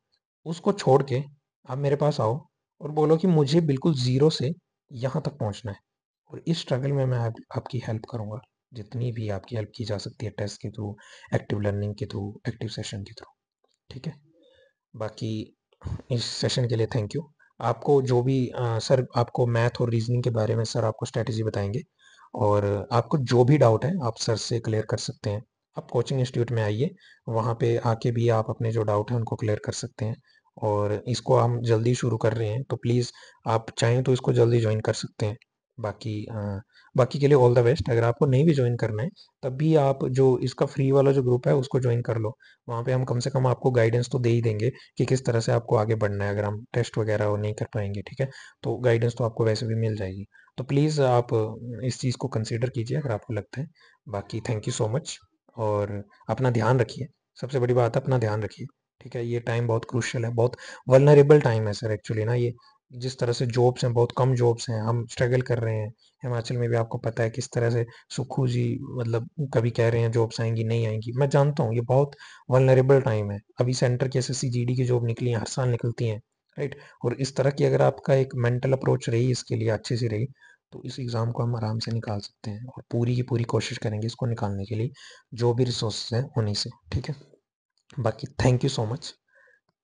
उसको छोड़ के आप मेरे पास आओ और बोलो कि मुझे बिल्कुल ज़ीरो से यहाँ तक पहुँचना है और इस स्ट्रगल में मैं आप, आपकी हेल्प करूँगा जितनी भी आपकी हेल्प की जा सकती है टेस्ट के थ्रू एक्टिव लर्निंग के थ्रू एक्टिव सेशन के थ्रू ठीक है बाकी इस सेशन के लिए थैंक यू आपको जो भी आ, सर आपको मैथ और रीजनिंग के बारे में सर आपको स्ट्रैटेजी बताएंगे और आपको जो भी डाउट है आप सर से क्लियर कर सकते हैं आप कोचिंग इंस्टीट्यूट में आइए वहाँ पे आके भी आप अपने जो डाउट हैं उनको क्लियर कर सकते हैं और इसको हम जल्दी शुरू कर रहे हैं तो प्लीज़ आप चाहें तो इसको जल्दी ज्वाइन कर सकते हैं बाकी आ, बाकी के लिए ऑल द बेस्ट अगर आपको नहीं भी ज्वाइन करना है तब भी आप जो इसका फ्री वाला जो ग्रुप है उसको ज्वाइन कर लो वहाँ पे हम कम से कम आपको गाइडेंस तो दे ही देंगे कि किस तरह से आपको आगे बढ़ना है अगर हम टेस्ट वगैरह वो नहीं कर पाएंगे ठीक है तो गाइडेंस तो आपको वैसे भी मिल जाएगी तो प्लीज़ आप इस चीज़ को कंसिडर कीजिए अगर आपको लगता है बाकी थैंक यू सो मच और अपना ध्यान रखिए सबसे बड़ी बात है अपना ध्यान रखिए ठीक है ये टाइम बहुत क्रूशल है बहुत वलनरेबल टाइम है सर एक्चुअली ना ये जिस तरह से जॉब्स हैं बहुत कम जॉब्स हैं हम स्ट्रगल कर रहे हैं हिमाचल में भी आपको पता है किस तरह से सुखू जी मतलब कभी कह रहे हैं जॉब्स आएंगी नहीं आएंगी मैं जानता हूँ ये बहुत वनरेबल टाइम है अभी सेंटर की एस की जॉब निकली है हर साल निकलती हैं राइट और इस तरह की अगर आपका एक मेंटल अप्रोच रही इसके लिए अच्छी सी रही तो इस एग्ज़ाम को हम आराम से निकाल सकते हैं और पूरी की पूरी कोशिश करेंगे इसको निकालने के लिए जो भी रिसोर्स हैं उन्हीं से ठीक है बाकी थैंक यू सो मच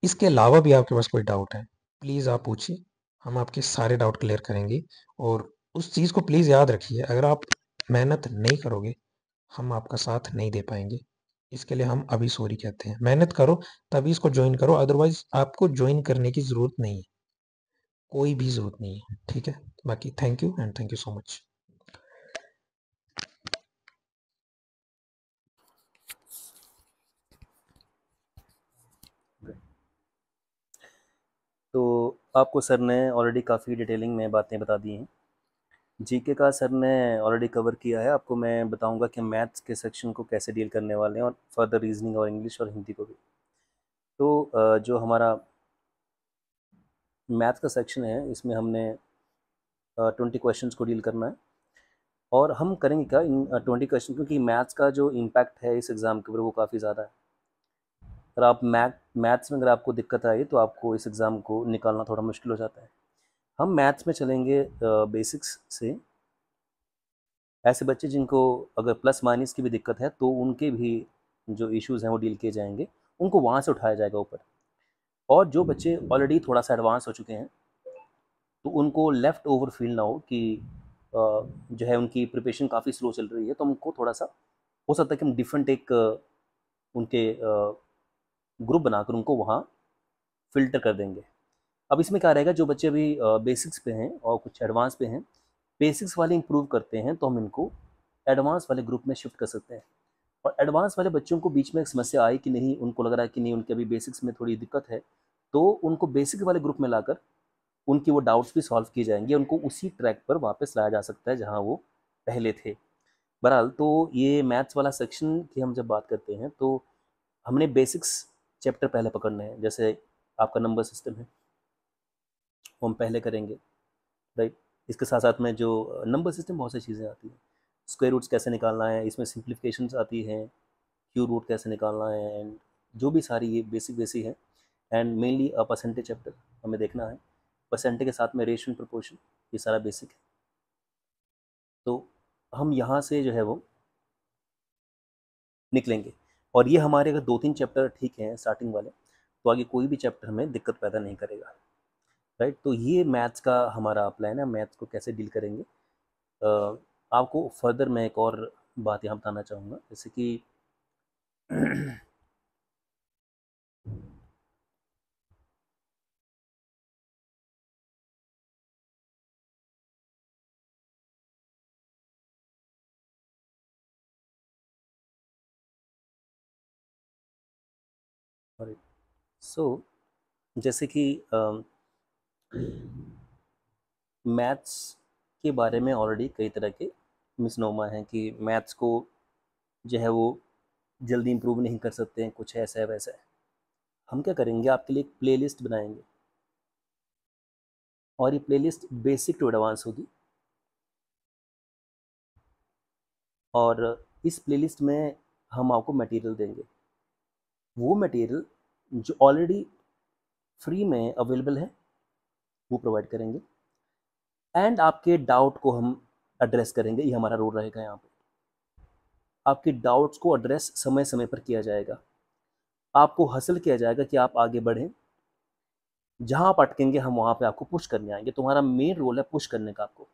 इसके अलावा भी आपके पास कोई डाउट है प्लीज़ आप पूछिए हम आपके सारे डाउट क्लियर करेंगे और उस चीज़ को प्लीज़ याद रखिए अगर आप मेहनत नहीं करोगे हम आपका साथ नहीं दे पाएंगे इसके लिए हम अभी सॉरी कहते हैं मेहनत करो तभी इसको ज्वाइन करो अदरवाइज आपको ज्वाइन करने की ज़रूरत नहीं है कोई भी ज़रूरत नहीं है ठीक है बाकी thank you and thank you so much आपको सर ने ऑलरेडी काफ़ी डिटेलिंग में बातें बता दी हैं जीके का सर ने ऑलरेडी कवर किया है आपको मैं बताऊंगा कि मैथ्स के सेक्शन को कैसे डील करने वाले हैं और फर्दर रीजनिंग और इंग्लिश और हिंदी को भी तो जो हमारा मैथ का सेक्शन है इसमें हमने ट्वेंटी क्वेश्चंस को डील करना है और हम करेंगे क्या इन ट्वेंटी क्वेश्चन क्योंकि मैथ्स का जो इम्पैक्ट है इस एग्ज़ाम के ऊपर वो काफ़ी ज़्यादा है अगर आप मैथ मैथ्स में अगर आपको दिक्कत आई तो आपको इस एग्ज़ाम को निकालना थोड़ा मुश्किल हो जाता है हम मैथ्स में चलेंगे बेसिक्स से ऐसे बच्चे जिनको अगर प्लस माइनस की भी दिक्कत है तो उनके भी जो इश्यूज हैं वो डील किए जाएंगे उनको वहाँ से उठाया जाएगा ऊपर और जो बच्चे ऑलरेडी थोड़ा सा एडवांस हो चुके हैं तो उनको लेफ़्ट ओवर फील ना हो कि जो है उनकी प्रिपरेशन काफ़ी स्लो चल रही है तो उनको थोड़ा सा हो सकता है कि हम डिफरेंट एक उनके ग्रुप बनाकर उनको वहाँ फिल्टर कर देंगे अब इसमें क्या रहेगा जो बच्चे अभी बेसिक्स पे हैं और कुछ एडवांस पे हैं बेसिक्स वाले इंप्रूव करते हैं तो हम इनको एडवांस वाले ग्रुप में शिफ्ट कर सकते हैं और एडवांस वाले बच्चों को बीच में एक समस्या आई कि नहीं उनको लग रहा है कि नहीं उनके अभी बेसिक्स में थोड़ी दिक्कत है तो उनको बेसिक वाले ग्रुप में लाकर उनकी वो डाउट्स भी सॉल्व किए जाएंगे उनको उसी ट्रैक पर वापस लाया जा सकता है जहाँ वो पहले थे बहरहाल तो ये मैथ्स वाला सेक्शन की हम जब बात करते हैं तो हमने बेसिक्स चैप्टर पहले पकड़ने हैं जैसे आपका नंबर सिस्टम है वो हम पहले करेंगे राइट इसके साथ साथ में जो नंबर सिस्टम बहुत सारी चीज़ें आती हैं स्क्वायर रूट्स कैसे निकालना है इसमें सिंप्लीफिकेशन आती हैं क्यू रूट कैसे निकालना है एंड जो भी सारी ये बेसिक बेसिक है and mainly uh percentage chapter हमें देखना है परसेंटेज के साथ में रेशन प्रपोर्शन ये सारा बेसिक है तो हम यहाँ से जो है वो निकलेंगे और ये हमारे अगर दो तीन चैप्टर ठीक हैं स्टार्टिंग वाले तो आगे कोई भी चैप्टर हमें दिक्कत पैदा नहीं करेगा राइट तो ये मैथ्स का हमारा प्लान है मैथ्स को कैसे डील करेंगे आपको फर्दर मैं एक और बात यहाँ बताना चाहूँगा जैसे कि सो so, जैसे कि मैथ्स uh, के बारे में ऑलरेडी कई तरह के मिसनोमा हैं कि मैथ्स को जो है वो जल्दी इम्प्रूव नहीं कर सकते हैं कुछ ऐसा है वैसा है हम क्या करेंगे आपके लिए एक प्लेलिस्ट बनाएंगे और ये प्लेलिस्ट बेसिक टू एडवांस होगी और इस प्लेलिस्ट में हम आपको मटेरियल देंगे वो मटेरियल जो ऑलरेडी फ्री में अवेलेबल है वो प्रोवाइड करेंगे एंड आपके डाउट को हम एड्रेस करेंगे ये हमारा रोल रहेगा यहाँ पे आपके डाउट्स को एड्रेस समय समय पर किया जाएगा आपको हासिल किया जाएगा कि आप आगे बढ़ें जहाँ आप अटकेंगे हम वहाँ पे आपको पुश करने आएंगे तुम्हारा मेन रोल है पुश करने का आपको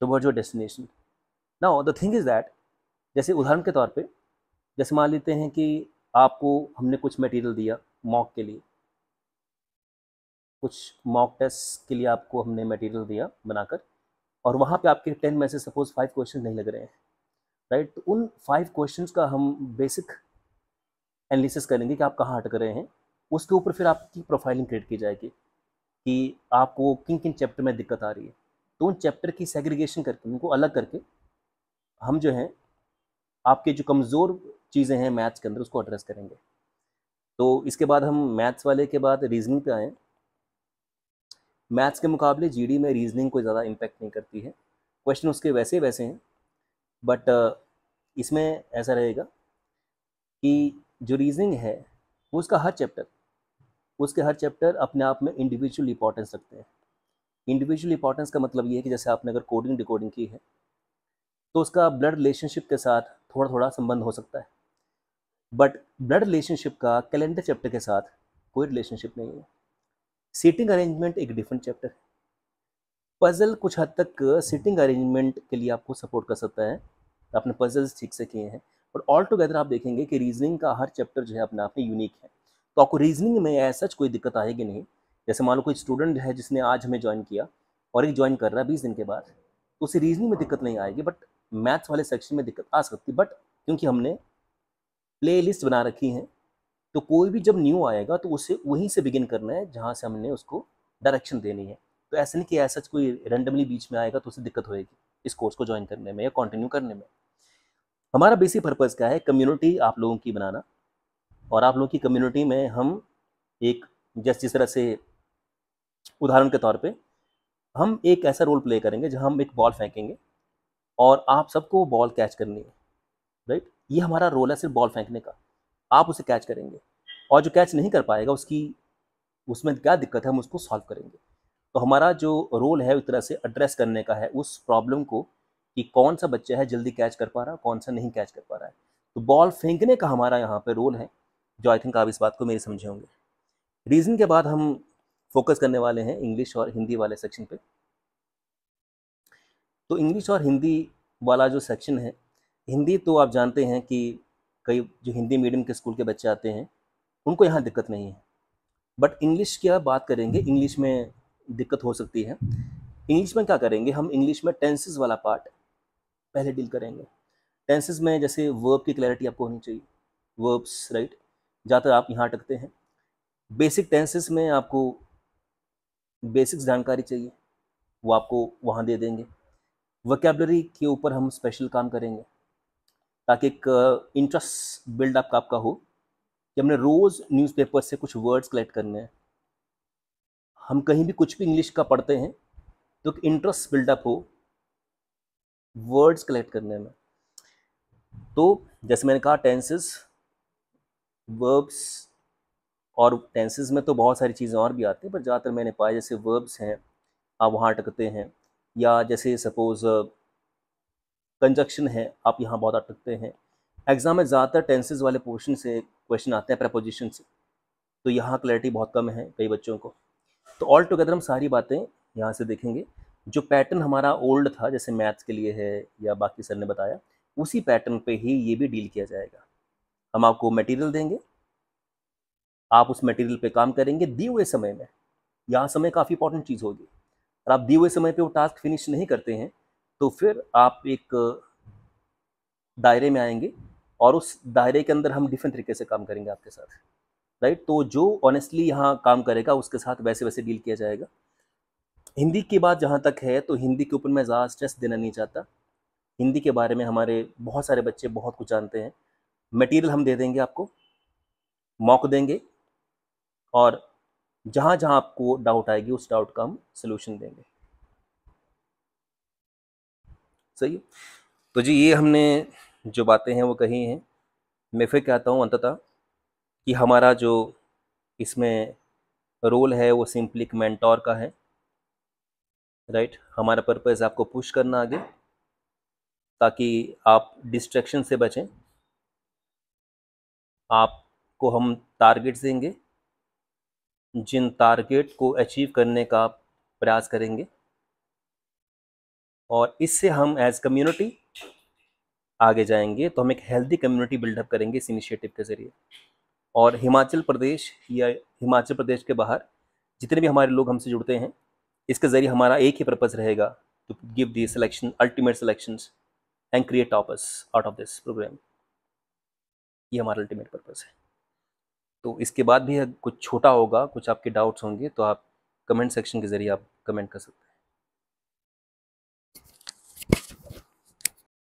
toward your destination now the thing is that जैसे उदाहरण के तौर पे जैसे मान लेते हैं कि आपको हमने कुछ मटेरियल दिया मॉक के लिए कुछ मॉक टेस्ट के लिए आपको हमने मटेरियल दिया बनाकर और वहाँ पे आपके टेन में से सपोज फाइव क्वेश्चन नहीं लग रहे हैं राइट तो उन फाइव क्वेश्चंस का हम बेसिक एनालिसिस करेंगे कि आप कहाँ अटक रहे हैं उसके ऊपर फिर आपकी प्रोफाइलिंग क्रिएट की जाएगी कि आपको किन किन चैप्टर में दिक्कत आ रही है तो उन चैप्टर की सेग्रीगेशन करके उनको अलग करके हम जो हैं आपके जो कमज़ोर चीज़ें हैं मैथ्स के अंदर उसको एड्रेस करेंगे तो इसके बाद हम मैथ्स वाले के बाद रीजनिंग पे आएँ मैथ्स के मुकाबले जीडी में रीजनिंग कोई ज़्यादा इम्पेक्ट नहीं करती है क्वेश्चन उसके वैसे वैसे हैं बट इसमें ऐसा रहेगा कि जो रीजनिंग है उसका हर चैप्टर उसके हर चैप्टर अपने आप में इंडिविजुअल इंपॉर्टेंस रखते हैं इंडिविजुअल इंपॉर्टेंस का मतलब ये है कि जैसे आपने अगर कोडिंग डिकोडिंग की है तो उसका ब्लड रिलेशनशिप के साथ थोड़ा थोड़ा संबंध हो सकता है बट ब्लड रिलेशनशिप का कैलेंडर चैप्टर के साथ कोई रिलेशनशिप नहीं है सीटिंग अरेंजमेंट एक डिफरेंट चैप्टर है पज़ल कुछ हद तक सीटिंग अरेंजमेंट के लिए आपको सपोर्ट कर सकता है आपने पज़ल्स ठीक से किए हैं और ऑल टुगेदर आप देखेंगे कि रीजनिंग का हर चैप्टर जो है अपने आप में यूनिक है तो आपको रीजनिंग में ऐसा सच कोई दिक्कत आएगी नहीं जैसे मान लो कोई स्टूडेंट है जिसने आज हमें ज्वाइन किया और एक ज्वाइन कर रहा है बीस दिन के बाद तो उसे रीजनिंग में दिक्कत नहीं आएगी बट मैथ्स वाले सेक्शन में दिक्कत आ सकती बट क्योंकि हमने प्ले लिस्ट बना रखी हैं तो कोई भी जब न्यू आएगा तो उसे वहीं से बिगिन करना है जहाँ से हमने उसको डायरेक्शन देनी है तो ऐसा नहीं कि ऐसा कोई रेंडमली बीच में आएगा तो उसे दिक्कत होएगी इस कोर्स को ज्वाइन करने में या कंटिन्यू करने में हमारा बेसिक पर्पज़ क्या है कम्युनिटी आप लोगों की बनाना और आप लोगों की कम्युनिटी में हम एक जैसे जिस तरह से उदाहरण के तौर पे हम एक ऐसा रोल प्ले करेंगे जहां हम एक बॉल फेंकेंगे और आप सबको बॉल कैच करनी है राइट ये हमारा रोल है सिर्फ बॉल फेंकने का आप उसे कैच करेंगे और जो कैच नहीं कर पाएगा उसकी उसमें क्या दिक्कत है हम उसको सॉल्व करेंगे तो हमारा जो रोल है उस तरह से एड्रेस करने का है उस प्रॉब्लम को कि कौन सा बच्चा है जल्दी कैच कर पा रहा है कौन सा नहीं कैच कर पा रहा है तो बॉल फेंकने का हमारा यहाँ पर रोल है जो आई थिंक आप इस बात को मेरे समझे होंगे रीज़न के बाद हम फोकस करने वाले हैं इंग्लिश और हिंदी वाले सेक्शन पे तो इंग्लिश और हिंदी वाला जो सेक्शन है हिंदी तो आप जानते हैं कि कई जो हिंदी मीडियम के स्कूल के बच्चे आते हैं उनको यहाँ दिक्कत नहीं है बट इंग्लिश की आप बात करेंगे इंग्लिश में दिक्कत हो सकती है इंग्लिश में क्या करेंगे हम इंग्लिश में टेंसेस वाला पार्ट पहले डील करेंगे टेंसेस में जैसे वर्ब की क्लैरिटी आपको होनी चाहिए वर्ब्स राइट ज़्यादातर आप यहाँ अटकते हैं बेसिक टेंसेस में आपको बेसिक्स जानकारी चाहिए वो आपको वहाँ दे देंगे वकेबलरी के ऊपर हम स्पेशल काम करेंगे ताकि एक इंटरेस्ट बिल्डअप आपका हो कि हमने रोज़ न्यूज़पेपर से कुछ वर्ड्स कलेक्ट करने हैं हम कहीं भी कुछ भी इंग्लिश का पढ़ते हैं तो एक इंटरेस्ट बिल्डअप हो वर्ड्स कलेक्ट करने में तो जैसे मैंने कहा टेंसेस वर्ब्स और टेंसेस में तो बहुत सारी चीज़ें और भी आती हैं पर ज़्यादातर मैंने पाया जैसे वर्ब्स हैं आप वहाँ अटकते हैं या जैसे सपोज़ कंजक्शन है आप यहाँ बहुत अटकते हैं एग्ज़ाम में ज़्यादातर टेंसेज वाले पोर्शन से क्वेश्चन आते हैं प्रपोजिशन से तो यहाँ क्लैरिटी बहुत कम है कई बच्चों को तो ऑल टुगेदर हम सारी बातें यहाँ से देखेंगे जो पैटर्न हमारा ओल्ड था जैसे मैथ्स के लिए है या बाकी सर ने बताया उसी पैटर्न पे ही ये भी डील किया जाएगा हम आपको मटेरियल देंगे आप उस मटेरियल पे काम करेंगे दिए हुए समय में यहाँ समय काफ़ी इंपॉर्टेंट चीज़ होगी और आप दिए हुए समय पे वो टास्क फिनिश नहीं करते हैं तो फिर आप एक दायरे में आएंगे और उस दायरे के अंदर हम डिफरेंट तरीके से काम करेंगे आपके साथ राइट तो जो ऑनेस्टली यहाँ काम करेगा उसके साथ वैसे वैसे डील किया जाएगा हिंदी की बात जहाँ तक है तो हिंदी के ऊपर मैं ज़्यादा स्ट्रेस देना नहीं चाहता हिंदी के बारे में हमारे बहुत सारे बच्चे बहुत कुछ जानते हैं मटेरियल हम दे देंगे आपको मॉक देंगे और जहाँ जहाँ आपको डाउट आएगी उस डाउट का हम सोल्यूशन देंगे सही है तो जी ये हमने जो बातें हैं वो कही हैं मैं फिर कहता हूँ अंततः कि हमारा जो इसमें रोल है वो सिंपली एक मैंटोर का है राइट हमारा पर्पज़ आपको पुश करना आगे ताकि आप डिस्ट्रैक्शन से बचें आपको हम टारगेट्स देंगे जिन टारगेट को अचीव करने का आप प्रयास करेंगे और इससे हम एज कम्युनिटी आगे जाएंगे तो हम एक हेल्दी कम्युनिटी बिल्डअप करेंगे इस इनिशिएटिव के ज़रिए और हिमाचल प्रदेश या हिमाचल प्रदेश के बाहर जितने भी हमारे लोग हमसे जुड़ते हैं इसके ज़रिए हमारा एक ही पर्पज़ रहेगा to give the selection ultimate selections and create toppers out of this program ये हमारा अल्टीमेट पर्पज़ है तो इसके बाद भी कुछ छोटा होगा कुछ आपके डाउट्स होंगे तो आप कमेंट सेक्शन के ज़रिए आप कमेंट कर सकते हैं